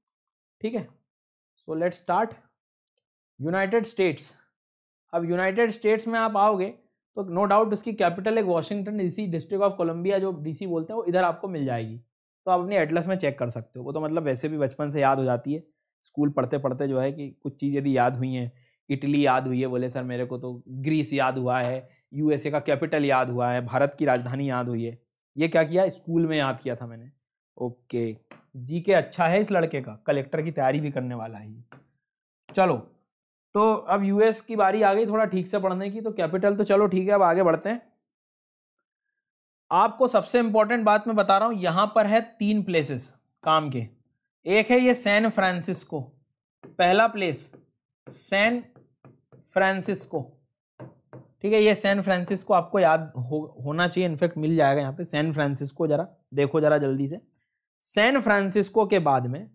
ठीक है so let start United States अब यूनाइटेड स्टेट्स में आप आओगे तो नो डाउट उसकी कैपिटल एक Washington DC district of Columbia जो डीसी बोलते हैं वो इधर आपको मिल जाएगी तो आप अपने एटलस में चेक कर सकते हो वो तो मतलब वैसे भी बचपन से याद हो जाती है स्कूल पढ़ते पढ़ते जो है कि कुछ चीज़ यदि याद हुई हैं इटली याद हुई है बोले सर मेरे को तो ग्रीस याद हुआ है यूएसए का कैपिटल याद हुआ है भारत की राजधानी याद हुई है ये क्या किया स्कूल में याद किया था मैंने ओके okay. जी के अच्छा है इस लड़के का कलेक्टर की तैयारी भी करने वाला है चलो तो अब यूएस की बारी आ गई थोड़ा ठीक से पढ़ने की तो कैपिटल तो चलो ठीक है अब आगे बढ़ते हैं आपको सबसे इंपॉर्टेंट बात मैं बता रहा हूं यहां पर है तीन प्लेसेस काम के एक है ये सैन फ्रांसिस्को पहला प्लेस सैन फ्रांसिस्को ठीक है ये सैन फ्रांसिस्को आपको याद हो होना चाहिए इनफेक्ट मिल जाएगा यहाँ पे सैन फ्रांसिस्को जरा देखो जरा जल्दी से सैन फ्रांसिस्को के बाद में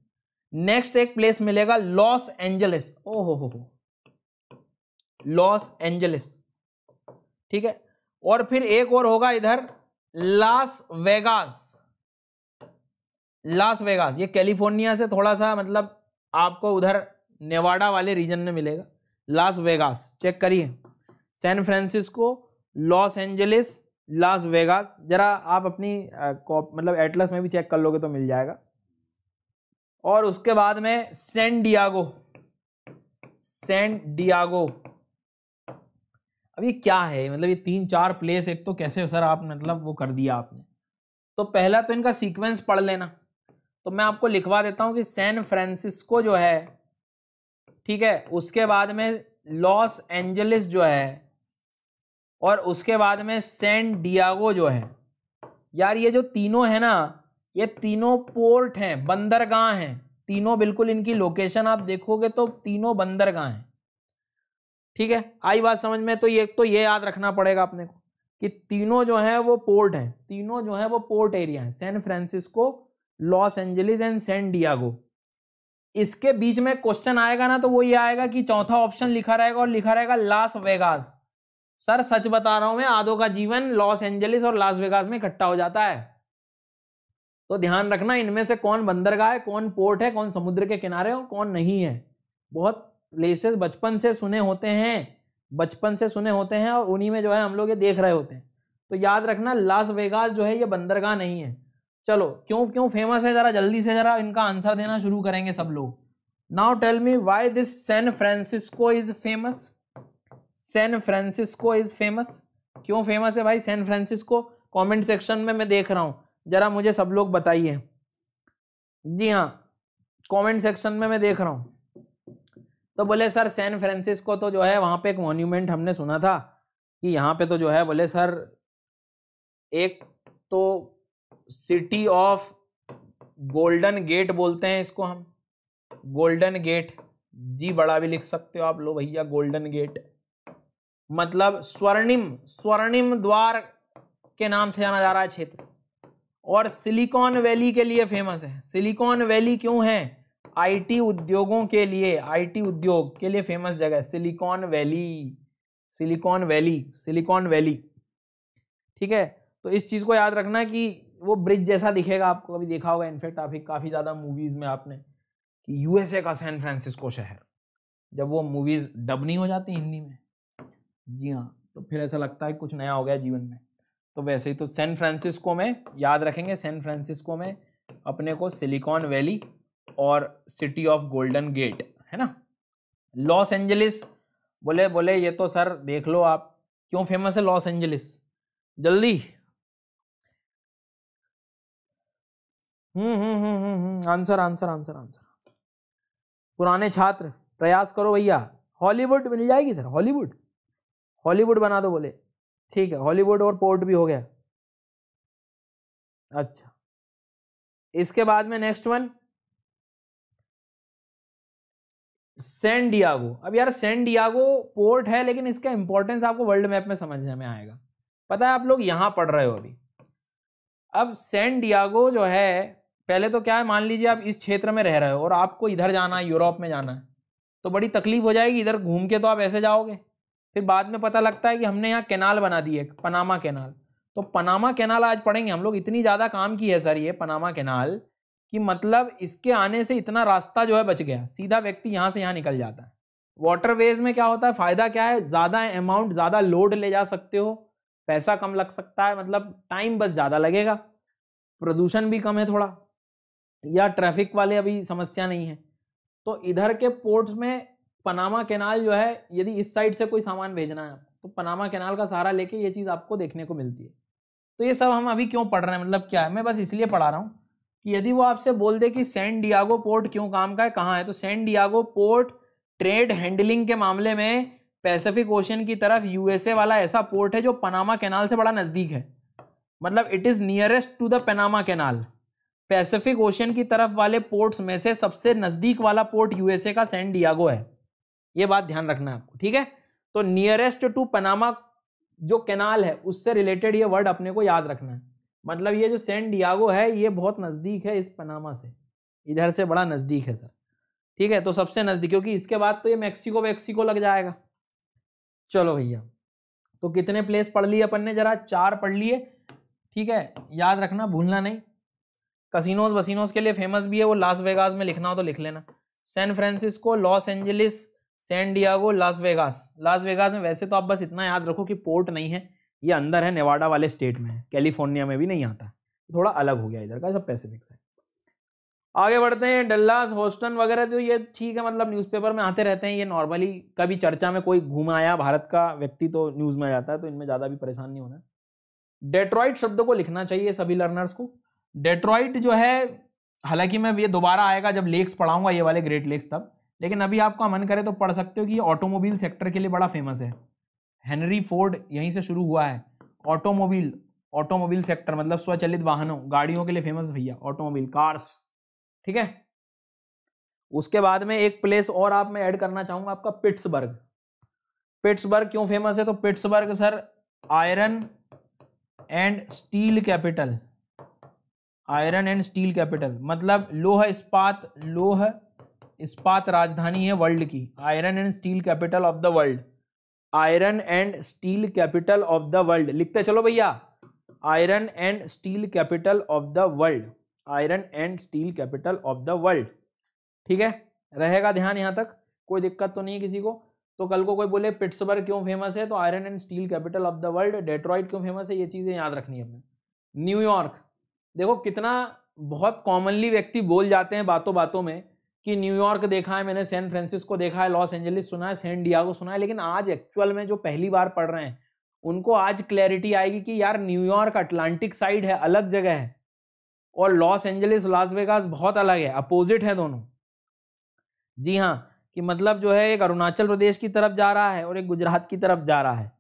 नेक्स्ट एक प्लेस मिलेगा लॉस एंजलिस ओहो हो हो लॉस एंजलिस ठीक है और फिर एक और होगा इधर लास वेगास लास वेगास ये कैलिफोर्निया से थोड़ा सा मतलब आपको उधर नेवाडा वाले रीजन में मिलेगा लास वेगास चेक करिए San Francisco Los Angeles Las Vegas ज़रा आप अपनी मतलब एटलस में भी चेक कर लोगे तो मिल जाएगा और उसके बाद में सेंट डियागो सेंट डियागो अब ये क्या है मतलब ये तीन चार प्लेस एक तो कैसे सर आप मतलब वो कर दिया आपने तो पहला तो इनका सीक्वेंस पढ़ लेना तो मैं आपको लिखवा देता हूँ कि सैन फ्रांसिस्को जो है ठीक है उसके बाद में लॉस एंजलिस जो है और उसके बाद में सेंट डियागो जो है यार ये जो तीनों है ना ये तीनों पोर्ट हैं बंदरगाह हैं तीनों बिल्कुल इनकी लोकेशन आप देखोगे तो तीनों बंदरगाह हैं ठीक है आई बात समझ में तो ये तो ये याद रखना पड़ेगा अपने को कि तीनों जो है वो पोर्ट हैं तीनों जो है वो पोर्ट एरिया हैं San Francisco Los Angeles and San Diego इसके बीच में क्वेश्चन आएगा ना तो वो ये आएगा कि चौथा ऑप्शन लिखा रहेगा और लिखा रहेगा लास वेगास सर सच बता रहा हूं मैं आधो का जीवन लॉस एंजलिस और लास वेगास में इकट्ठा हो जाता है तो ध्यान रखना इनमें से कौन बंदरगाह है कौन पोर्ट है कौन समुद्र के किनारे और कौन नहीं है बहुत प्लेसेस बचपन से सुने होते हैं बचपन से सुने होते हैं और उन्हीं में जो है हम लोग ये देख रहे होते हैं तो याद रखना लास वेगास जो है ये बंदरगाह नहीं है चलो क्यों क्यों फेमस है ज़रा जल्दी से ज़रा इनका आंसर देना शुरू करेंगे सब लोग now tell me why this San Francisco is famous San Francisco is famous क्यों फेमस है भाई सैन फ्रांसिस्को कमेंट सेक्शन में मैं देख रहा हूँ ज़रा मुझे सब लोग बताइए जी हाँ कमेंट सेक्शन में मैं देख रहा हूँ तो बोले सर सैन फ्रांसिस्को तो जो है वहाँ पे एक मॉन्यूमेंट हमने सुना था कि यहाँ पे तो जो है बोले सर एक तो सिटी ऑफ गोल्डन गेट बोलते हैं इसको हम गोल्डन गेट जी बड़ा भी लिख सकते हो आप लो भैया गोल्डन गेट मतलब स्वर्णिम स्वर्णिम द्वार के नाम से जाना जा रहा है क्षेत्र और सिलिकॉन वैली के लिए फेमस है सिलिकॉन वैली क्यों है आईटी उद्योगों के लिए आईटी उद्योग के लिए फेमस जगह है Silicon Valley Silicon Valley Silicon Valley ठीक है तो इस चीज़ को याद रखना कि वो ब्रिज जैसा दिखेगा आपको कभी देखा होगा इनफेक्ट आप काफ़ी ज़्यादा मूवीज़ में आपने कि यूएसए का सैन फ्रांसिस्को शहर जब वो मूवीज़ डब नहीं हो जाती हिंदी में जी हाँ तो फिर ऐसा लगता है कुछ नया हो गया जीवन में तो वैसे ही तो सैन फ्रांसिस्को में याद रखेंगे सैन फ्रांसिस्को में अपने को सिलिकॉन वैली और सिटी ऑफ गोल्डन गेट है ना लॉस एंजलिस बोले बोले ये तो सर देख लो आप क्यों फेमस है लॉस एंजलिस जल्दी hmm hmm hmm hmm answer answer answer answer पुराने छात्र प्रयास करो भैया हॉलीवुड मिल जाएगी सर हॉलीवुड हॉलीवुड बना दो बोले ठीक है हॉलीवुड और पोर्ट भी हो गया अच्छा इसके बाद में नेक्स्ट वन सैन डियागो अब यार सैन डियागो पोर्ट है लेकिन इसका इंपॉर्टेंस आपको वर्ल्ड मैप में समझने में आएगा पता है आप लोग यहां पढ़ रहे हो अभी अब सैन डियागो जो है पहले तो क्या है मान लीजिए आप इस क्षेत्र में रह रहे हो और आपको इधर जाना है यूरोप में जाना है तो बड़ी तकलीफ हो जाएगी इधर घूम के तो आप ऐसे जाओगे फिर बाद में पता लगता है कि हमने यहाँ कैनाल बना दी है पनामा कैनाल तो पनामा कैनाल आज पढ़ेंगे हम लोग इतनी ज़्यादा काम की है सर ये पनामा कैनाल कि मतलब इसके आने से इतना रास्ता जो है बच गया सीधा व्यक्ति यहाँ से यहाँ निकल जाता है वाटरवेज में क्या होता है फ़ायदा क्या है ज़्यादा अमाउंट ज़्यादा लोड ले जा सकते हो पैसा कम लग सकता है मतलब टाइम बस ज़्यादा लगेगा प्रदूषण भी कम है थोड़ा या ट्रैफिक वाले अभी समस्या नहीं है तो इधर के पोर्ट्स में पनामा कैनाल जो है यदि इस साइड से कोई सामान भेजना है तो पनामा कैनाल का सहारा लेके ये चीज़ आपको देखने को मिलती है तो ये सब हम अभी क्यों पढ़ रहे हैं मतलब क्या है मैं बस इसलिए पढ़ा रहा हूँ कि यदि वो आपसे बोल दे कि सैन डियागो पोर्ट क्यों काम का है कहाँ है तो San Diego port trade handling के मामले में पैसिफिक ओशन की तरफ यूएसए वाला ऐसा पोर्ट है जो पनामा कैनाल से बड़ा नज़दीक है मतलब it is nearest to the Panama canal Pacific ocean की तरफ वाले पोर्ट्स में से सबसे नज़दीक वाला पोर्ट यूएसए का सैन डियागो है ये बात ध्यान रखना है आपको ठीक है तो नियरेस्ट टू पनामा जो कैनाल है उससे रिलेटेड ये वर्ड अपने को याद रखना है मतलब ये जो सेंट डियागो है ये बहुत नज़दीक है इस पनामा से इधर से बड़ा नज़दीक है सर ठीक है तो सबसे नज़दीक क्योंकि इसके बाद तो ये मैक्सिको वैक्सिको लग जाएगा चलो भैया तो कितने प्लेस पढ़ लिए अपन ने जरा चार पढ़ लिए ठीक है याद रखना भूलना नहीं कसिनोज वसिनोज के लिए फेमस भी है वो लास वेगास में लिखना हो तो लिख लेना San Francisco Los Angeles San Diego Las Vegas Las Vegas में वैसे तो आप बस इतना याद रखो कि पोर्ट नहीं है ये अंदर है नेवाडा वाले स्टेट में है कैलिफोर्निया में भी नहीं आता थोड़ा अलग हो गया इधर का सब पैसिफिक साइड आगे बढ़ते हैं डल्लास होस्टन वगैरह जो तो ये ठीक है मतलब न्यूज़पेपर में आते रहते हैं ये नॉर्मली कभी चर्चा में कोई घूम आया भारत का व्यक्ति तो न्यूज़ में आ जाता है तो इनमें ज़्यादा भी परेशान नहीं होना डेट्रॉइट शब्द को लिखना चाहिए सभी लर्नर्स को डेट्रॉइट जो है हालांकि मैं ये दोबारा आएगा जब लेक्स पढ़ाऊंगा ये वाले ग्रेट लेक्स तब लेकिन अभी आपका मन करे तो पढ़ सकते हो कि ये ऑटोमोबाइल सेक्टर के लिए बड़ा फेमस है हेनरी फोर्ड यहीं से शुरू हुआ है ऑटोमोबाइल ऑटोमोबाइल सेक्टर मतलब स्वचलित वाहनों गाड़ियों के लिए फेमस भैया ऑटोमोबाइल कार्स ठीक है उसके बाद में एक प्लेस और आप मैं ऐड करना चाहूंगा आपका पिट्सबर्ग पिट्सबर्ग क्यों फेमस है तो Pittsburgh sir iron and steel capital iron and steel capital मतलब लोह इस्पात लोह इस्पात राजधानी है वर्ल्ड की iron and steel capital of the world iron and steel capital of the world लिखते चलो भैया iron and steel capital of the world iron and steel capital of the world ठीक है रहेगा ध्यान यहाँ तक कोई दिक्कत तो नहीं है किसी को तो कल को कोई बोले पिट्सबर्ग क्यों फेमस है तो iron and steel capital of the world Detroit क्यों फेमस है ये चीज़ें याद रखनी है अपने न्यूयॉर्क देखो कितना बहुत कॉमनली व्यक्ति बोल जाते हैं बातों बातों में कि न्यूयॉर्क देखा है मैंने सैन फ्रांसिस्को देखा है लॉस एंजलिस सुना है सैन डियागो सुना है लेकिन आज एक्चुअल में जो पहली बार पढ़ रहे हैं उनको आज क्लैरिटी आएगी कि यार न्यूयॉर्क अटलांटिक साइड है अलग जगह है और लॉस एंजलिस लास वेगास बहुत अलग है अपोजिट है दोनों जी हाँ कि मतलब जो है एक अरुणाचल प्रदेश की तरफ जा रहा है और एक गुजरात की तरफ जा रहा है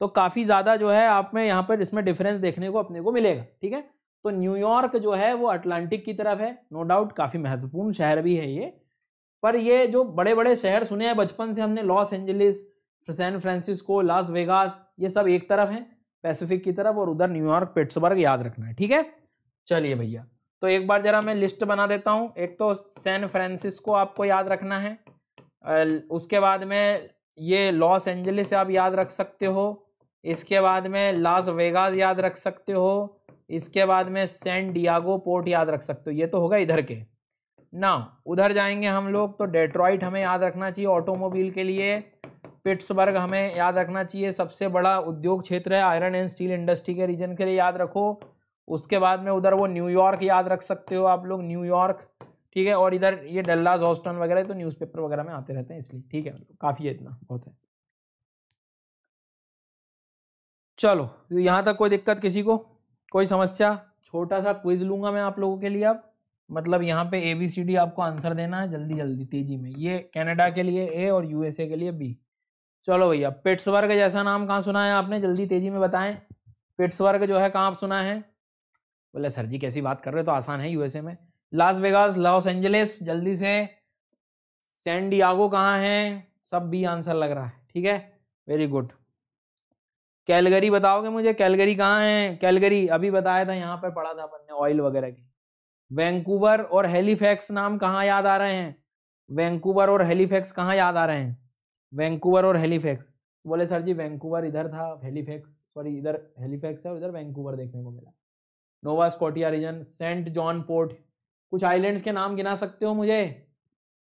तो काफ़ी ज़्यादा जो है आप में यहाँ पर इसमें डिफरेंस देखने को अपने को मिलेगा ठीक है तो न्यूयॉर्क जो है वो अटलांटिक की तरफ है नो डाउट काफ़ी महत्वपूर्ण शहर भी है ये पर ये जो बड़े बड़े शहर सुने हैं बचपन से हमने Los Angeles San Francisco Las Vegas ये सब एक तरफ हैं पैसिफिक की तरफ और उधर न्यूयॉर्क पिट्सबर्ग याद रखना है ठीक है चलिए भैया तो एक बार ज़रा मैं लिस्ट बना देता हूँ एक तो सैन फ्रांसिस्को आपको याद रखना है उसके बाद में ये लॉस एंजलिस आप याद रख सकते हो इसके बाद में लास वेगास याद रख सकते हो इसके बाद में सैन डियागो पोर्ट याद रख सकते हो ये तो होगा इधर के ना उधर जाएंगे हम लोग तो डेट्रॉइट हमें याद रखना चाहिए ऑटोमोबाइल के लिए पिट्सबर्ग हमें याद रखना चाहिए सबसे बड़ा उद्योग क्षेत्र है आयरन एंड स्टील इंडस्ट्री के रीजन के लिए याद रखो उसके बाद में उधर वो न्यूयॉर्क याद रख सकते हो आप लोग न्यूयॉर्क ठीक है और इधर ये डल्लाज हॉस्टन वगैरह तो न्यूज़पेपर वगैरह में आते रहते हैं इसलिए ठीक है काफ़ी है इतना बहुत है चलो तो यहाँ तक कोई दिक्कत किसी को कोई समस्या छोटा सा क्विज लूंगा मैं आप लोगों के लिए अब मतलब यहाँ पे ए बी सी डी आपको आंसर देना है जल्दी जल्दी तेजी में ये कनाडा के लिए ए और यूएसए के लिए बी चलो भैया पिट्सबर्ग जैसा नाम कहाँ सुना है आपने जल्दी तेजी में बताएं पिट्सबर्ग जो है कहाँ आप सुना है बोले सर जी कैसी बात कर रहे हो तो आसान है यूएसए में लास वेगास लॉस एंजलिस जल्दी से सैन डियागो कहाँ है सब बी आंसर लग रहा है ठीक है वेरी गुड कैलगरी बताओगे मुझे कैलगरी कहाँ है कैलगरी अभी बताया था यहाँ पर पढ़ा था अपन ने ऑयल वगैरह की वैंकूवर और हेलीफैक्स नाम कहाँ याद आ रहे हैं वैंकूवर और हेलीफैक्स कहाँ याद आ रहे हैं वैंकूवर और हेलीफैक्स तो बोले सर जी वैंकूवर इधर था हेलीफैक्स सॉरी इधर हेलीफैक्स है उधर वैंकूवर देखने को मिला Nova Scotia region Saint John port कुछ आइलैंड्स के नाम गिना सकते हो मुझे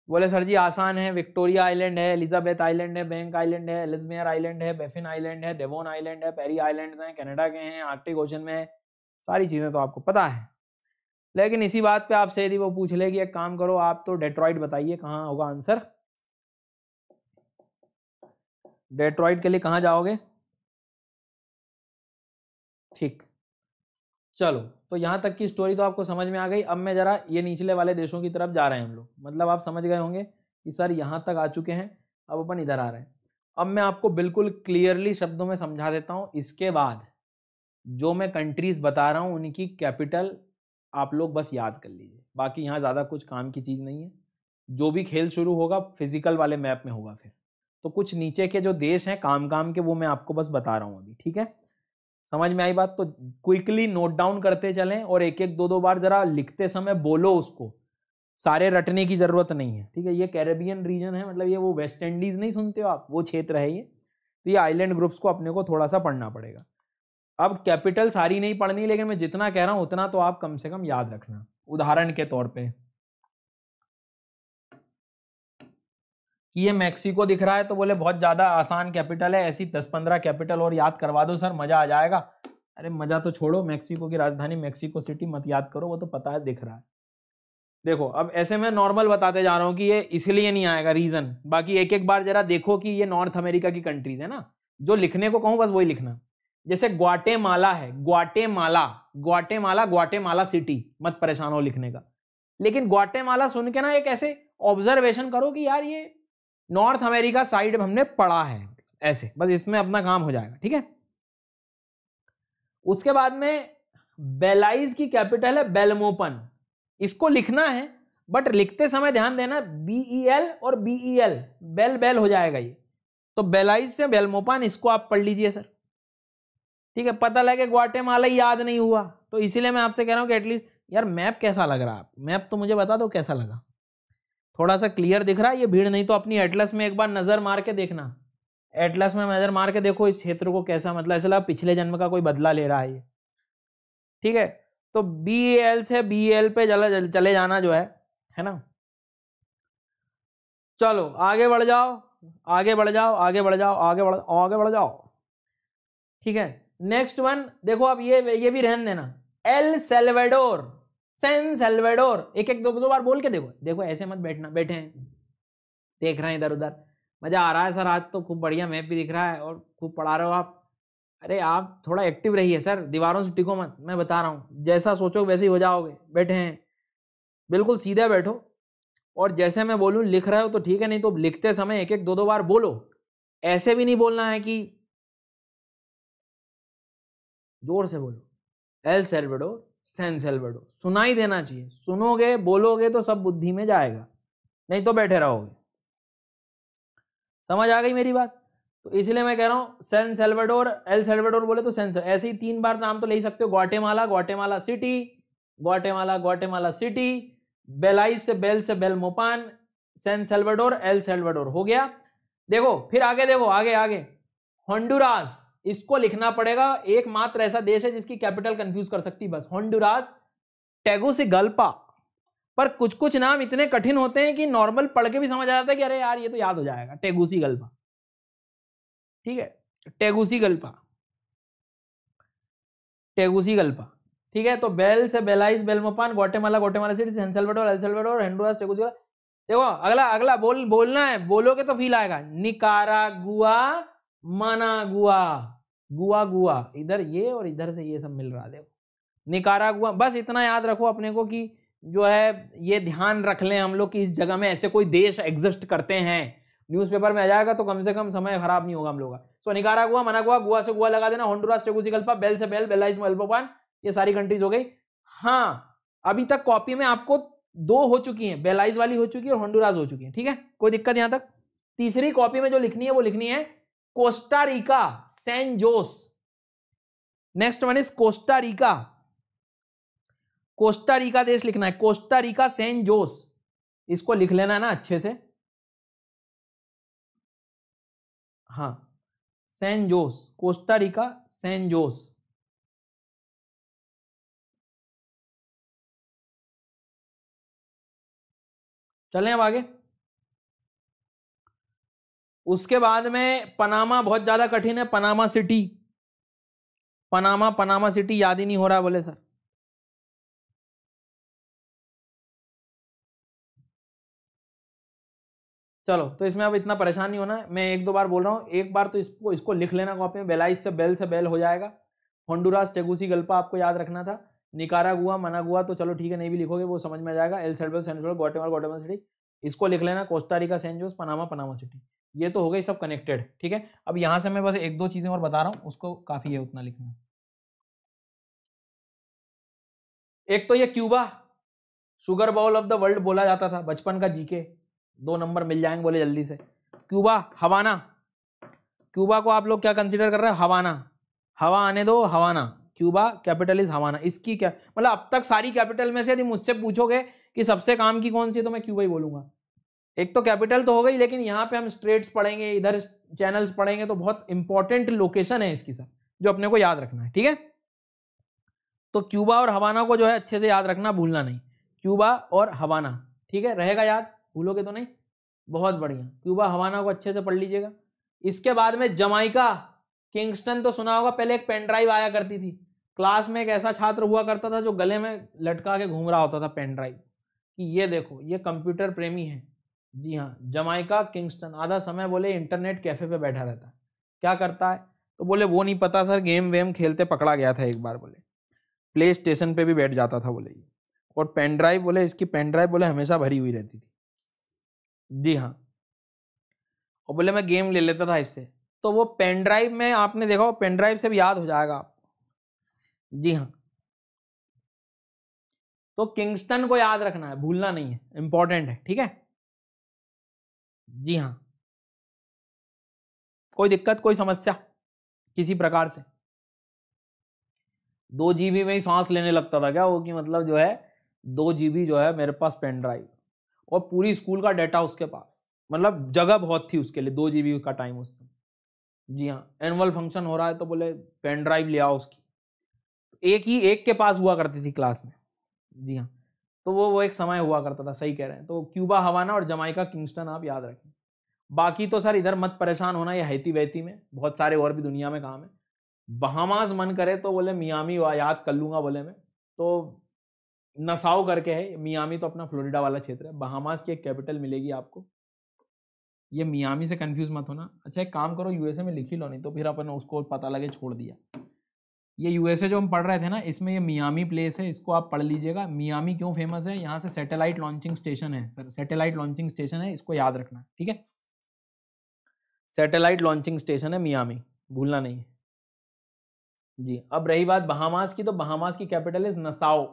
बोले सर जी आसान है विक्टोरिया आइलैंड है एलिजाबेथ आइलैंड है बैंक आइलैंड है एलिजमेयर आइलैंड है बेफिन आइलैंड है डेवोन आइलैंड है पेरी आइलैंड हैं कनाडा के हैं आर्टिक ओशन में है सारी चीज़ें तो आपको पता है लेकिन इसी बात पे आपसे यदि वो पूछ ले कि एक काम करो आप तो डेट्रॉइड बताइए कहाँ होगा आंसर डेट्रॉइड के लिए कहाँ जाओगे ठीक चलो तो यहाँ तक की स्टोरी तो आपको समझ में आ गई अब मैं ज़रा ये निचले वाले देशों की तरफ जा रहे हैं हम लोग मतलब आप समझ गए होंगे कि सर यहाँ तक आ चुके हैं अब अपन इधर आ रहे हैं अब मैं आपको बिल्कुल क्लियरली शब्दों में समझा देता हूँ इसके बाद जो मैं कंट्रीज़ बता रहा हूँ उनकी कैपिटल आप लोग बस याद कर लीजिए बाकी यहाँ ज़्यादा कुछ काम की चीज़ नहीं है जो भी खेल शुरू होगा फिजिकल वाले मैप में होगा फिर तो कुछ नीचे के जो देश हैं काम काम के वो मैं आपको बस बता रहा हूँ अभी ठीक है समझ में आई बात तो क्विकली नोट डाउन करते चलें और एक एक दो दो बार जरा लिखते समय बोलो उसको सारे रटने की ज़रूरत नहीं है ठीक है ये कैरेबियन रीजन है मतलब ये वो वेस्ट इंडीज़ नहीं सुनते हो आप वो क्षेत्र है ये तो ये आइलैंड ग्रुप्स को अपने को थोड़ा सा पढ़ना पड़ेगा अब कैपिटल सारी नहीं पढ़नी लेकिन मैं जितना कह रहा हूँ उतना तो आप कम से कम याद रखना उदाहरण के तौर पर कि ये मैक्सिको दिख रहा है तो बोले बहुत ज़्यादा आसान कैपिटल है ऐसी दस पंद्रह कैपिटल और याद करवा दो सर मज़ा आ जाएगा अरे मज़ा तो छोड़ो मैक्सिको की राजधानी मैक्सिको सिटी मत याद करो वो तो पता है दिख रहा है देखो अब ऐसे मैं नॉर्मल बताते जा रहा हूँ कि ये इसलिए नहीं आएगा रीज़न बाकी एक एक बार जरा देखो कि ये नॉर्थ अमेरिका की कंट्रीज है ना जो लिखने को कहूँ बस वही लिखना जैसे ग्वाटेमाला है ग्वाटेमाला ग्वाटेमाला ग्वाटेमाला सिटी मत परेशान हो लिखने का लेकिन ग्वाटेमाला सुन के ना एक ऐसे ऑब्जर्वेशन करो कि यार ये नॉर्थ अमेरिका साइड हमने पढ़ा है ऐसे बस इसमें अपना काम हो जाएगा ठीक है उसके बाद में बेलाइज की कैपिटल है बेलमोपन इसको लिखना है बट लिखते समय ध्यान देना बीई एल e और B E L e bell bell हो जाएगा ये तो बेलाइज से बेलमोपन इसको आप पढ़ लीजिए सर ठीक है पता लगे ग्वाटेमाला याद नहीं हुआ तो इसीलिए मैं आपसे कह रहा हूँ कि एटलीस्ट यार मैप कैसा लग रहा है मैप तो मुझे बता दो कैसा लगा थोड़ा सा क्लियर दिख रहा है ये भीड़ नहीं तो अपनी एटलस में एक बार नज़र मार के देखना एटलस में नज़र मार के देखो इस क्षेत्र को कैसा मतलब ऐसा लगा पिछले जन्म का कोई बदला ले रहा है ये ठीक है तो बी एल से बी एल पे चला चले जाना जो है है ना चलो आगे बढ़ जाओ आगे बढ़ जाओ आगे बढ़ जाओ आगे बढ़ आगे बढ़ जाओ ठीक है नेक्स्ट वन देखो आप ये ये भी रहन देना एल सेल्वेडोर सैन सेल्वेडोर एक एक दो दो बार बोल के देखो देखो ऐसे मत बैठना बैठे हैं देख रहे हैं इधर उधर मज़ा आ रहा है सर आज तो खूब बढ़िया मैप भी दिख रहा है और खूब पढ़ा रहे हो आप अरे आप थोड़ा एक्टिव रहिए सर दीवारों से टिको मत मैं बता रहा हूँ जैसा सोचो वैसे ही हो जाओगे बैठे हैं बिल्कुल सीधे बैठो और जैसे मैं बोलूँ लिख रहे हो तो ठीक है नहीं तो लिखते समय एक एक दो दो बार बोलो ऐसे भी नहीं बोलना है कि जोर से बोलो एल सेल्वेडोर सैन सेल्वाडोर सुनाई देना चाहिए सुनोगे बोलोगे तो सब बुद्धि में जाएगा नहीं तो बैठे रहोगे समझ आ गई मेरी बात तो इसलिए मैं कह रहा हूँ सैन सेल्वाडोर एल सेल्वाडोर बोले तो सैन ऐसे ही तीन बार नाम तो ले सकते हो Guatemala Guatemala City Guatemala Guatemala City Belize से बेल से Belmopan San Salvador El Salvador हो गया देखो फिर आगे देखो आगे आगे होंडुरास इसको लिखना पड़ेगा एकमात्र ऐसा देश है जिसकी कैपिटल कंफ्यूज कर सकती बस हॉन्डुरास टेगोसिगल्पा पर कुछ कुछ नाम इतने कठिन होते हैं कि नॉर्मल पढ़ के भी समझ आ जाता है कि अरे यार ये तो याद हो जाएगा टेगुसिगल्पा ठीक है टेगुसिगल्पा टेगुसिगल्पा ठीक है तो बेल से बेलाइस बेलमोपान गोटेमाला गोटेमाला सिटी एलसेल्वाडोर एलसेल्वाडोर हंडुरास टेगुसिगल्पा देखो अगला अगला बोल बोलना है बोलोगे तो फील आएगा निकारागुआ माना गुआ गुआ गुआ इधर ये और इधर से ये सब मिल रहा देखो निकारा गुआ बस इतना याद रखो अपने को कि जो है ये ध्यान रख लें हम लोग कि इस जगह में ऐसे कोई देश एग्जिस्ट करते हैं न्यूज़पेपर में आ जाएगा तो कम से कम समय खराब नहीं होगा हम लोग का सो so, निकारा गुआ मना गुआ गुआ से गुआ लगा देना होंडुरास टेगुसिकल्पा बेल से बेल बेलाइज अल्पोपान ये सारी कंट्रीज हो गई हाँ अभी तक कॉपी में आपको दो हो चुकी हैं बेलाइज वाली हो चुकी है और होंडुरास हो चुकी है ठीक है कोई दिक्कत यहाँ तक तीसरी कॉपी में जो लिखनी है वो लिखनी है Costa Rica San Jose next one is Costa Rica Costa Rica देश लिखना है कोस्टारिका सैन जोस इसको लिख लेना है ना अच्छे से हाँ San Jose Costa Rica San Jose चलें अब आगे उसके बाद में पनामा बहुत ज़्यादा कठिन है Panama City Panama Panama City याद ही नहीं हो रहा बोले सर चलो तो इसमें अब इतना परेशान नहीं होना है मैं एक दो बार बोल रहा हूँ एक बार तो इसको इसको लिख लेना कॉपी में बेलाइस से बेल से बेल हो जाएगा होंडुरास टेगूसी गल्पा आपको याद रखना था निकारा गुआ मना गुआ तो चलो ठीक है नहीं भी लिखोगे वो समझ में आ जाएगा El Salvador central Guatemala Guatemala City इसको लिख लेना Costa Rica San Jose Panama Panama City ये तो हो गई सब कनेक्टेड ठीक है अब यहां से मैं बस एक दो चीज़ें और बता रहा हूँ उसको काफ़ी है उतना लिखना एक तो ये Cuba sugar bowl of the world बोला जाता था बचपन का जीके दो नंबर मिल जाएंगे बोले जल्दी से क्यूबा हवाना क्यूबा को आप लोग क्या कंसिडर कर रहे हैं हवाना हवा आने दो Havana Cuba capital is Havana इसकी क्या मतलब अब तक सारी कैपिटल में से यदि मुझसे पूछोगे कि सबसे काम की कौन सी है तो मैं क्यूबा ही बोलूंगा एक तो कैपिटल तो हो गई लेकिन यहाँ पे हम स्ट्रेट्स पढ़ेंगे इधर चैनल्स पढ़ेंगे तो बहुत इंपॉर्टेंट लोकेशन है इसकी सर जो अपने को याद रखना है ठीक है तो क्यूबा और हवाना को जो है अच्छे से याद रखना भूलना नहीं क्यूबा और हवाना ठीक है रहेगा याद भूलोगे तो नहीं बहुत बढ़िया क्यूबा हवाना को अच्छे से पढ़ लीजिएगा इसके बाद में जमाइका किंगस्टन तो सुना होगा पहले एक पेनड्राइव आया करती थी क्लास में एक ऐसा छात्र हुआ करता था जो गले में लटका के घूम रहा होता था पेनड्राइव कि ये देखो ये कंप्यूटर प्रेमी है जी हाँ जमाइका किंगस्टन आधा समय बोले इंटरनेट कैफे पे बैठा रहता है क्या करता है तो बोले वो नहीं पता सर गेम वेम खेलते पकड़ा गया था एक बार बोले प्ले स्टेशन पर भी बैठ जाता था बोले ये और पेन ड्राइव बोले इसकी पेन ड्राइव बोले हमेशा भरी हुई रहती थी जी हाँ और बोले मैं गेम ले लेता था इससे तो वो पेन ड्राइव में आपने देखा वो पेन ड्राइव से भी याद हो जाएगा आपको जी हाँ तो किंगस्टन को याद रखना है भूलना नहीं है इंपॉर्टेंट है ठीक है जी हाँ कोई दिक्कत कोई समस्या किसी प्रकार से दो जीबी में ही सांस लेने लगता था क्या वो कि मतलब जो है दो जीबी जो है मेरे पास पेन ड्राइव और पूरी स्कूल का डाटा उसके पास मतलब जगह बहुत थी उसके लिए दो जीबी का टाइम उस समय जी हाँ एनुअल फंक्शन हो रहा है तो बोले पेन ड्राइव ले आओ उसकी एक ही एक के पास हुआ करती थी क्लास में जी हाँ तो वो वो एक समय हुआ करता था सही कह रहे हैं तो क्यूबा हवाना और जमाइका किंगस्टन आप याद रखें बाकी तो सर इधर मत परेशान होना ये हैती वैती में बहुत सारे और भी दुनिया में काम है बहामाज मन करे तो बोले मियामी याद कर लूँगा बोले मैं तो नसाओ करके है मियामी तो अपना फ्लोरिडा वाला क्षेत्र है बहामाज की एक कैपिटल मिलेगी आपको ये मियामी से कंफ्यूज मत होना अच्छा एक काम करो यूएसए में लिख ही लो नहीं तो फिर अपन उसको पता लगे छोड़ दिया ये यूएसए जो हम पढ़ रहे थे ना इसमें ये मियामी प्लेस है इसको आप पढ़ लीजिएगा मियामी क्यों फेमस है यहाँ से सैटेलाइट लॉन्चिंग स्टेशन है सर सैटेलाइट लॉन्चिंग स्टेशन है इसको याद रखना ठीक है सैटेलाइट लॉन्चिंग स्टेशन है मियामी भूलना नहीं है जी अब रही बात बहामास की तो बहामास की capital is Nassau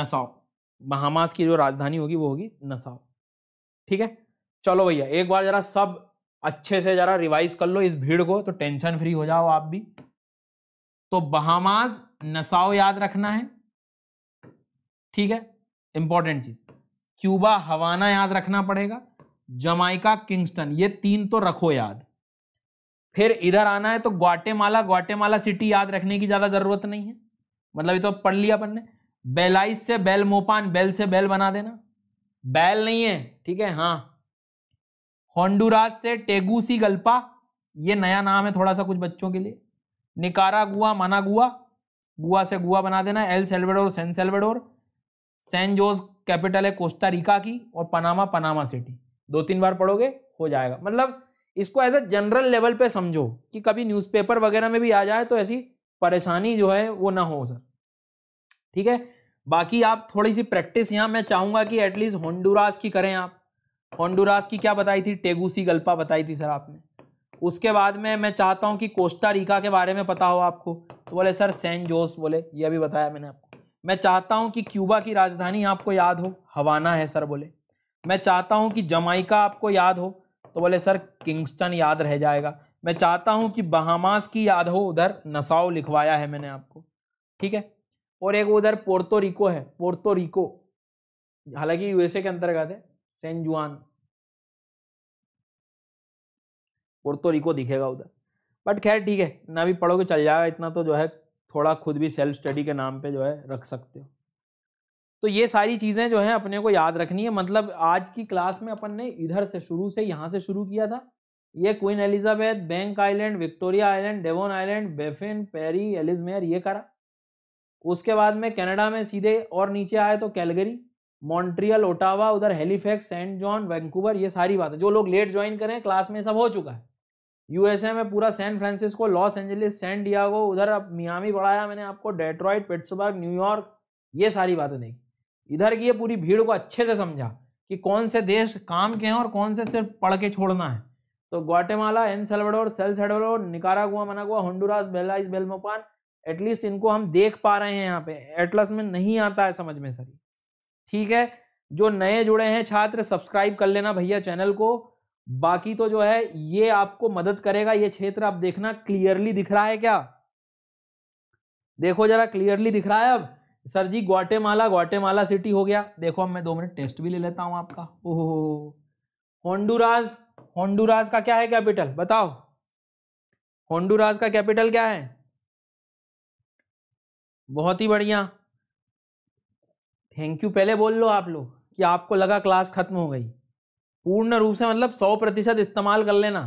Nassau Bahamas की जो राजधानी होगी वो होगी नसाओ ठीक है चलो भैया एक बार जरा सब अच्छे से जरा रिवाइज कर लो इस भीड़ को तो टेंशन फ्री हो जाओ आप भी तो बहामाज नसाओ याद रखना है ठीक है इंपॉर्टेंट चीज क्यूबा हवाना याद रखना पड़ेगा जमाइका किंगस्टन ये तीन तो रखो याद फिर इधर आना है तो ग्वाटेमाला ग्वाटेमाला सिटी याद रखने की ज्यादा जरूरत नहीं है मतलब ये तो पढ़ लिया अपन ने बेलाइस से बेल मोपान बेल से बेल बना देना बैल नहीं है ठीक है हाँ होंडुरास से टेगूसी गल्पा ये नया नाम है थोड़ा सा कुछ बच्चों के लिए निकारा गुआ माना गुआ गुआ से गुआ बना देना El Salvador San Salvador San Jose capital है कोस्टा रिका की और पनामा पनामा सिटी दो तीन बार पढ़ोगे हो जाएगा मतलब इसको एज ए जनरल लेवल पे समझो कि कभी न्यूज़पेपर वगैरह में भी आ जाए तो ऐसी परेशानी जो है वो ना हो सर ठीक है बाकी आप थोड़ी सी प्रैक्टिस यहाँ मैं चाहूँगा कि एटलीस्ट होंडुरास की करें आप होंडुरास की क्या बताई थी टेगूसी गल्पा बताई थी सर आपने उसके बाद में मैं चाहता हूँ कि कोस्टा रिका के बारे में पता हो आपको तो बोले सर सैन जोस बोले ये भी बताया मैंने आपको मैं चाहता हूँ कि क्यूबा की राजधानी आपको याद हो हवाना है सर बोले मैं चाहता हूँ कि जमाइका आपको याद हो तो बोले सर किंगस्टन याद रह जाएगा मैं चाहता हूँ कि बहामास की याद हो उधर नसाओ लिखवाया है मैंने आपको ठीक है और एक उधर पोर्तो रिको है पोर्तो रिको हालांकि यूएसए के अंतर्गत है सेंट जुआन रिको दिखेगा उधर बट खैर ठीक है ना भी पढ़ोगे चल जाएगा इतना तो जो है थोड़ा खुद भी सेल्फ स्टडी के नाम पे जो है रख सकते हो तो ये सारी चीज़ें जो हैं अपने को याद रखनी है मतलब आज की क्लास में अपन ने इधर से शुरू से यहाँ से शुरू किया था ये Queen Elizabeth bank island Victoria island Devon island Baffin Parry Ellesmere ये करा उसके बाद में कनाडा में सीधे और नीचे आए तो कैलगरी मॉन्ट्रियल ओटावा उधर हेलीफेक्स सेंट जॉन वैंकूवर ये सारी बातें जो लोग लेट ज्वाइन करें क्लास में सब हो चुका है यूएसए में पूरा San Francisco Los Angeles San Diego उधर अब मियामी बढ़ाया मैंने आपको डेट्रॉइट पिट्सबर्ग न्यूयॉर्क ये सारी बातें देखी इधर की ये पूरी भीड़ को अच्छे से समझा कि कौन से देश काम के हैं और कौन से सिर्फ पढ़ के छोड़ना है तो Guatemala El Salvador San Salvador Nicaragua Managua Honduras Belize Belmopan at least इनको हम देख पा रहे हैं यहाँ पे एटलस में नहीं आता है समझ में सर ठीक है जो नए जुड़े हैं छात्र सब्सक्राइब कर लेना भैया चैनल को बाकी तो जो है ये आपको मदद करेगा ये क्षेत्र आप देखना क्लियरली दिख रहा है क्या देखो जरा क्लियरली दिख रहा है अब sir ji Guatemala Guatemala City हो गया देखो अब मैं दो मिनट टेस्ट भी ले लेता हूं आपका ओहो होंडुराज होंडुराज का क्या है कैपिटल बताओ होंडुराज का कैपिटल क्या है बहुत ही बढ़िया थैंक यू पहले बोल लो आप लोग कि आपको लगा क्लास खत्म हो गई पूर्ण रूप से मतलब सौ प्रतिशत इस्तेमाल कर लेना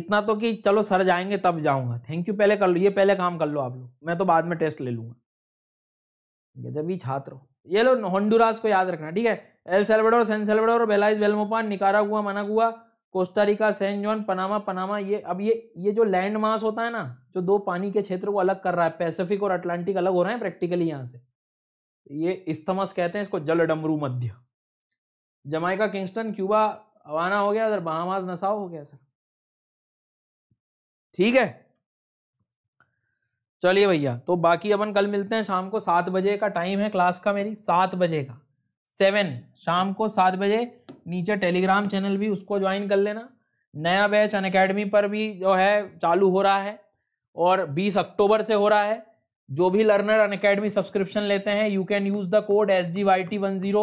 इतना तो कि चलो सर जाएंगे तब जाऊंगा थैंक यू पहले कर लो ये पहले काम कर लो आप लोग मैं तो बाद में टेस्ट ले लूँगा भी छात्र हो ये लो होंडुरास को याद रखना ठीक है El Salvador San Salvador Belize Belmopan Managua Costa Rica Saint John Panama Panama ये अब ये ये जो लैंड मास होता है ना जो दो पानी के क्षेत्र को अलग कर रहा है पैसिफिक और अटलांटिक अलग हो रहे हैं प्रैक्टिकली यहाँ से ये इस्थमस कहते हैं इसको जल डमरू मध्य जमाइका किंगस्टन क्यूबा अवाना हो गया सर बहामाज नसाओ हो गया सर ठीक है चलिए भैया तो बाकी अपन कल मिलते हैं शाम को सात बजे का टाइम है क्लास का मेरी सात बजे का सेवन शाम को सात बजे नीचे टेलीग्राम चैनल भी उसको ज्वाइन कर लेना नया बैच अन पर भी जो है चालू हो रहा है और बीस अक्टूबर से हो रहा है जो भी लर्नर अन अकेडमी सब्सक्रिप्शन लेते हैं you can use the code S G Y T one zero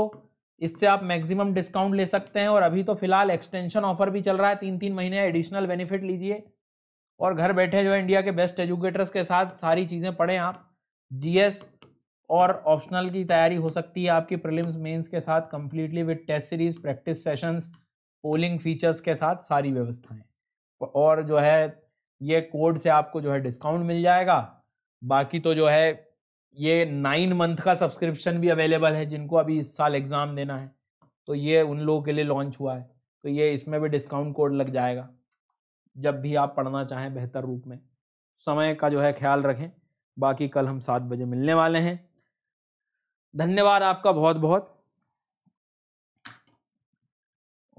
इससे आप मैक्सिमम डिस्काउंट ले सकते हैं और अभी तो फिलहाल एक्सटेंशन ऑफर भी चल रहा है तीन तीन महीने एडिशनल बेनिफिट लीजिए और घर बैठे जो इंडिया के बेस्ट एजुकेटर्स के साथ सारी चीज़ें पढ़ें आप जीएस और ऑप्शनल की तैयारी हो सकती है आपकी प्रिलिम्स मेंस के साथ completely with test series practice sessions polling features के साथ सारी व्यवस्थाएँ और जो है ये कोड से आपको जो है डिस्काउंट मिल जाएगा बाकी तो जो है ये नाइन मंथ का सब्सक्रिप्शन भी अवेलेबल है जिनको अभी इस साल एग्ज़ाम देना है तो ये उन लोगों के लिए लॉन्च हुआ है तो ये इसमें भी डिस्काउंट कोड लग जाएगा जब भी आप पढ़ना चाहें बेहतर रूप में समय का जो है ख्याल रखें बाकी कल हम सात बजे मिलने वाले हैं धन्यवाद आपका बहुत बहुत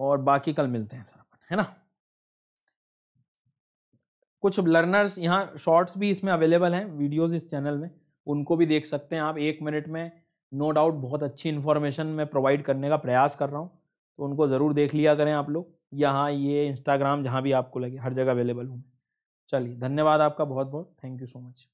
और बाकी कल मिलते हैं सर अपन है ना कुछ लर्नर्स यहाँ शॉर्ट्स भी इसमें अवेलेबल हैं वीडियोज़ इस चैनल में उनको भी देख सकते हैं आप एक मिनट में नो no डाउट बहुत अच्छी इन्फॉर्मेशन मैं प्रोवाइड करने का प्रयास कर रहा हूँ तो उनको ज़रूर देख लिया करें आप लोग यहाँ ये इंस्टाग्राम जहाँ भी आपको लगे हर जगह अवेलेबल हूँ चलिए धन्यवाद आपका बहुत बहुत थैंक यू सो मच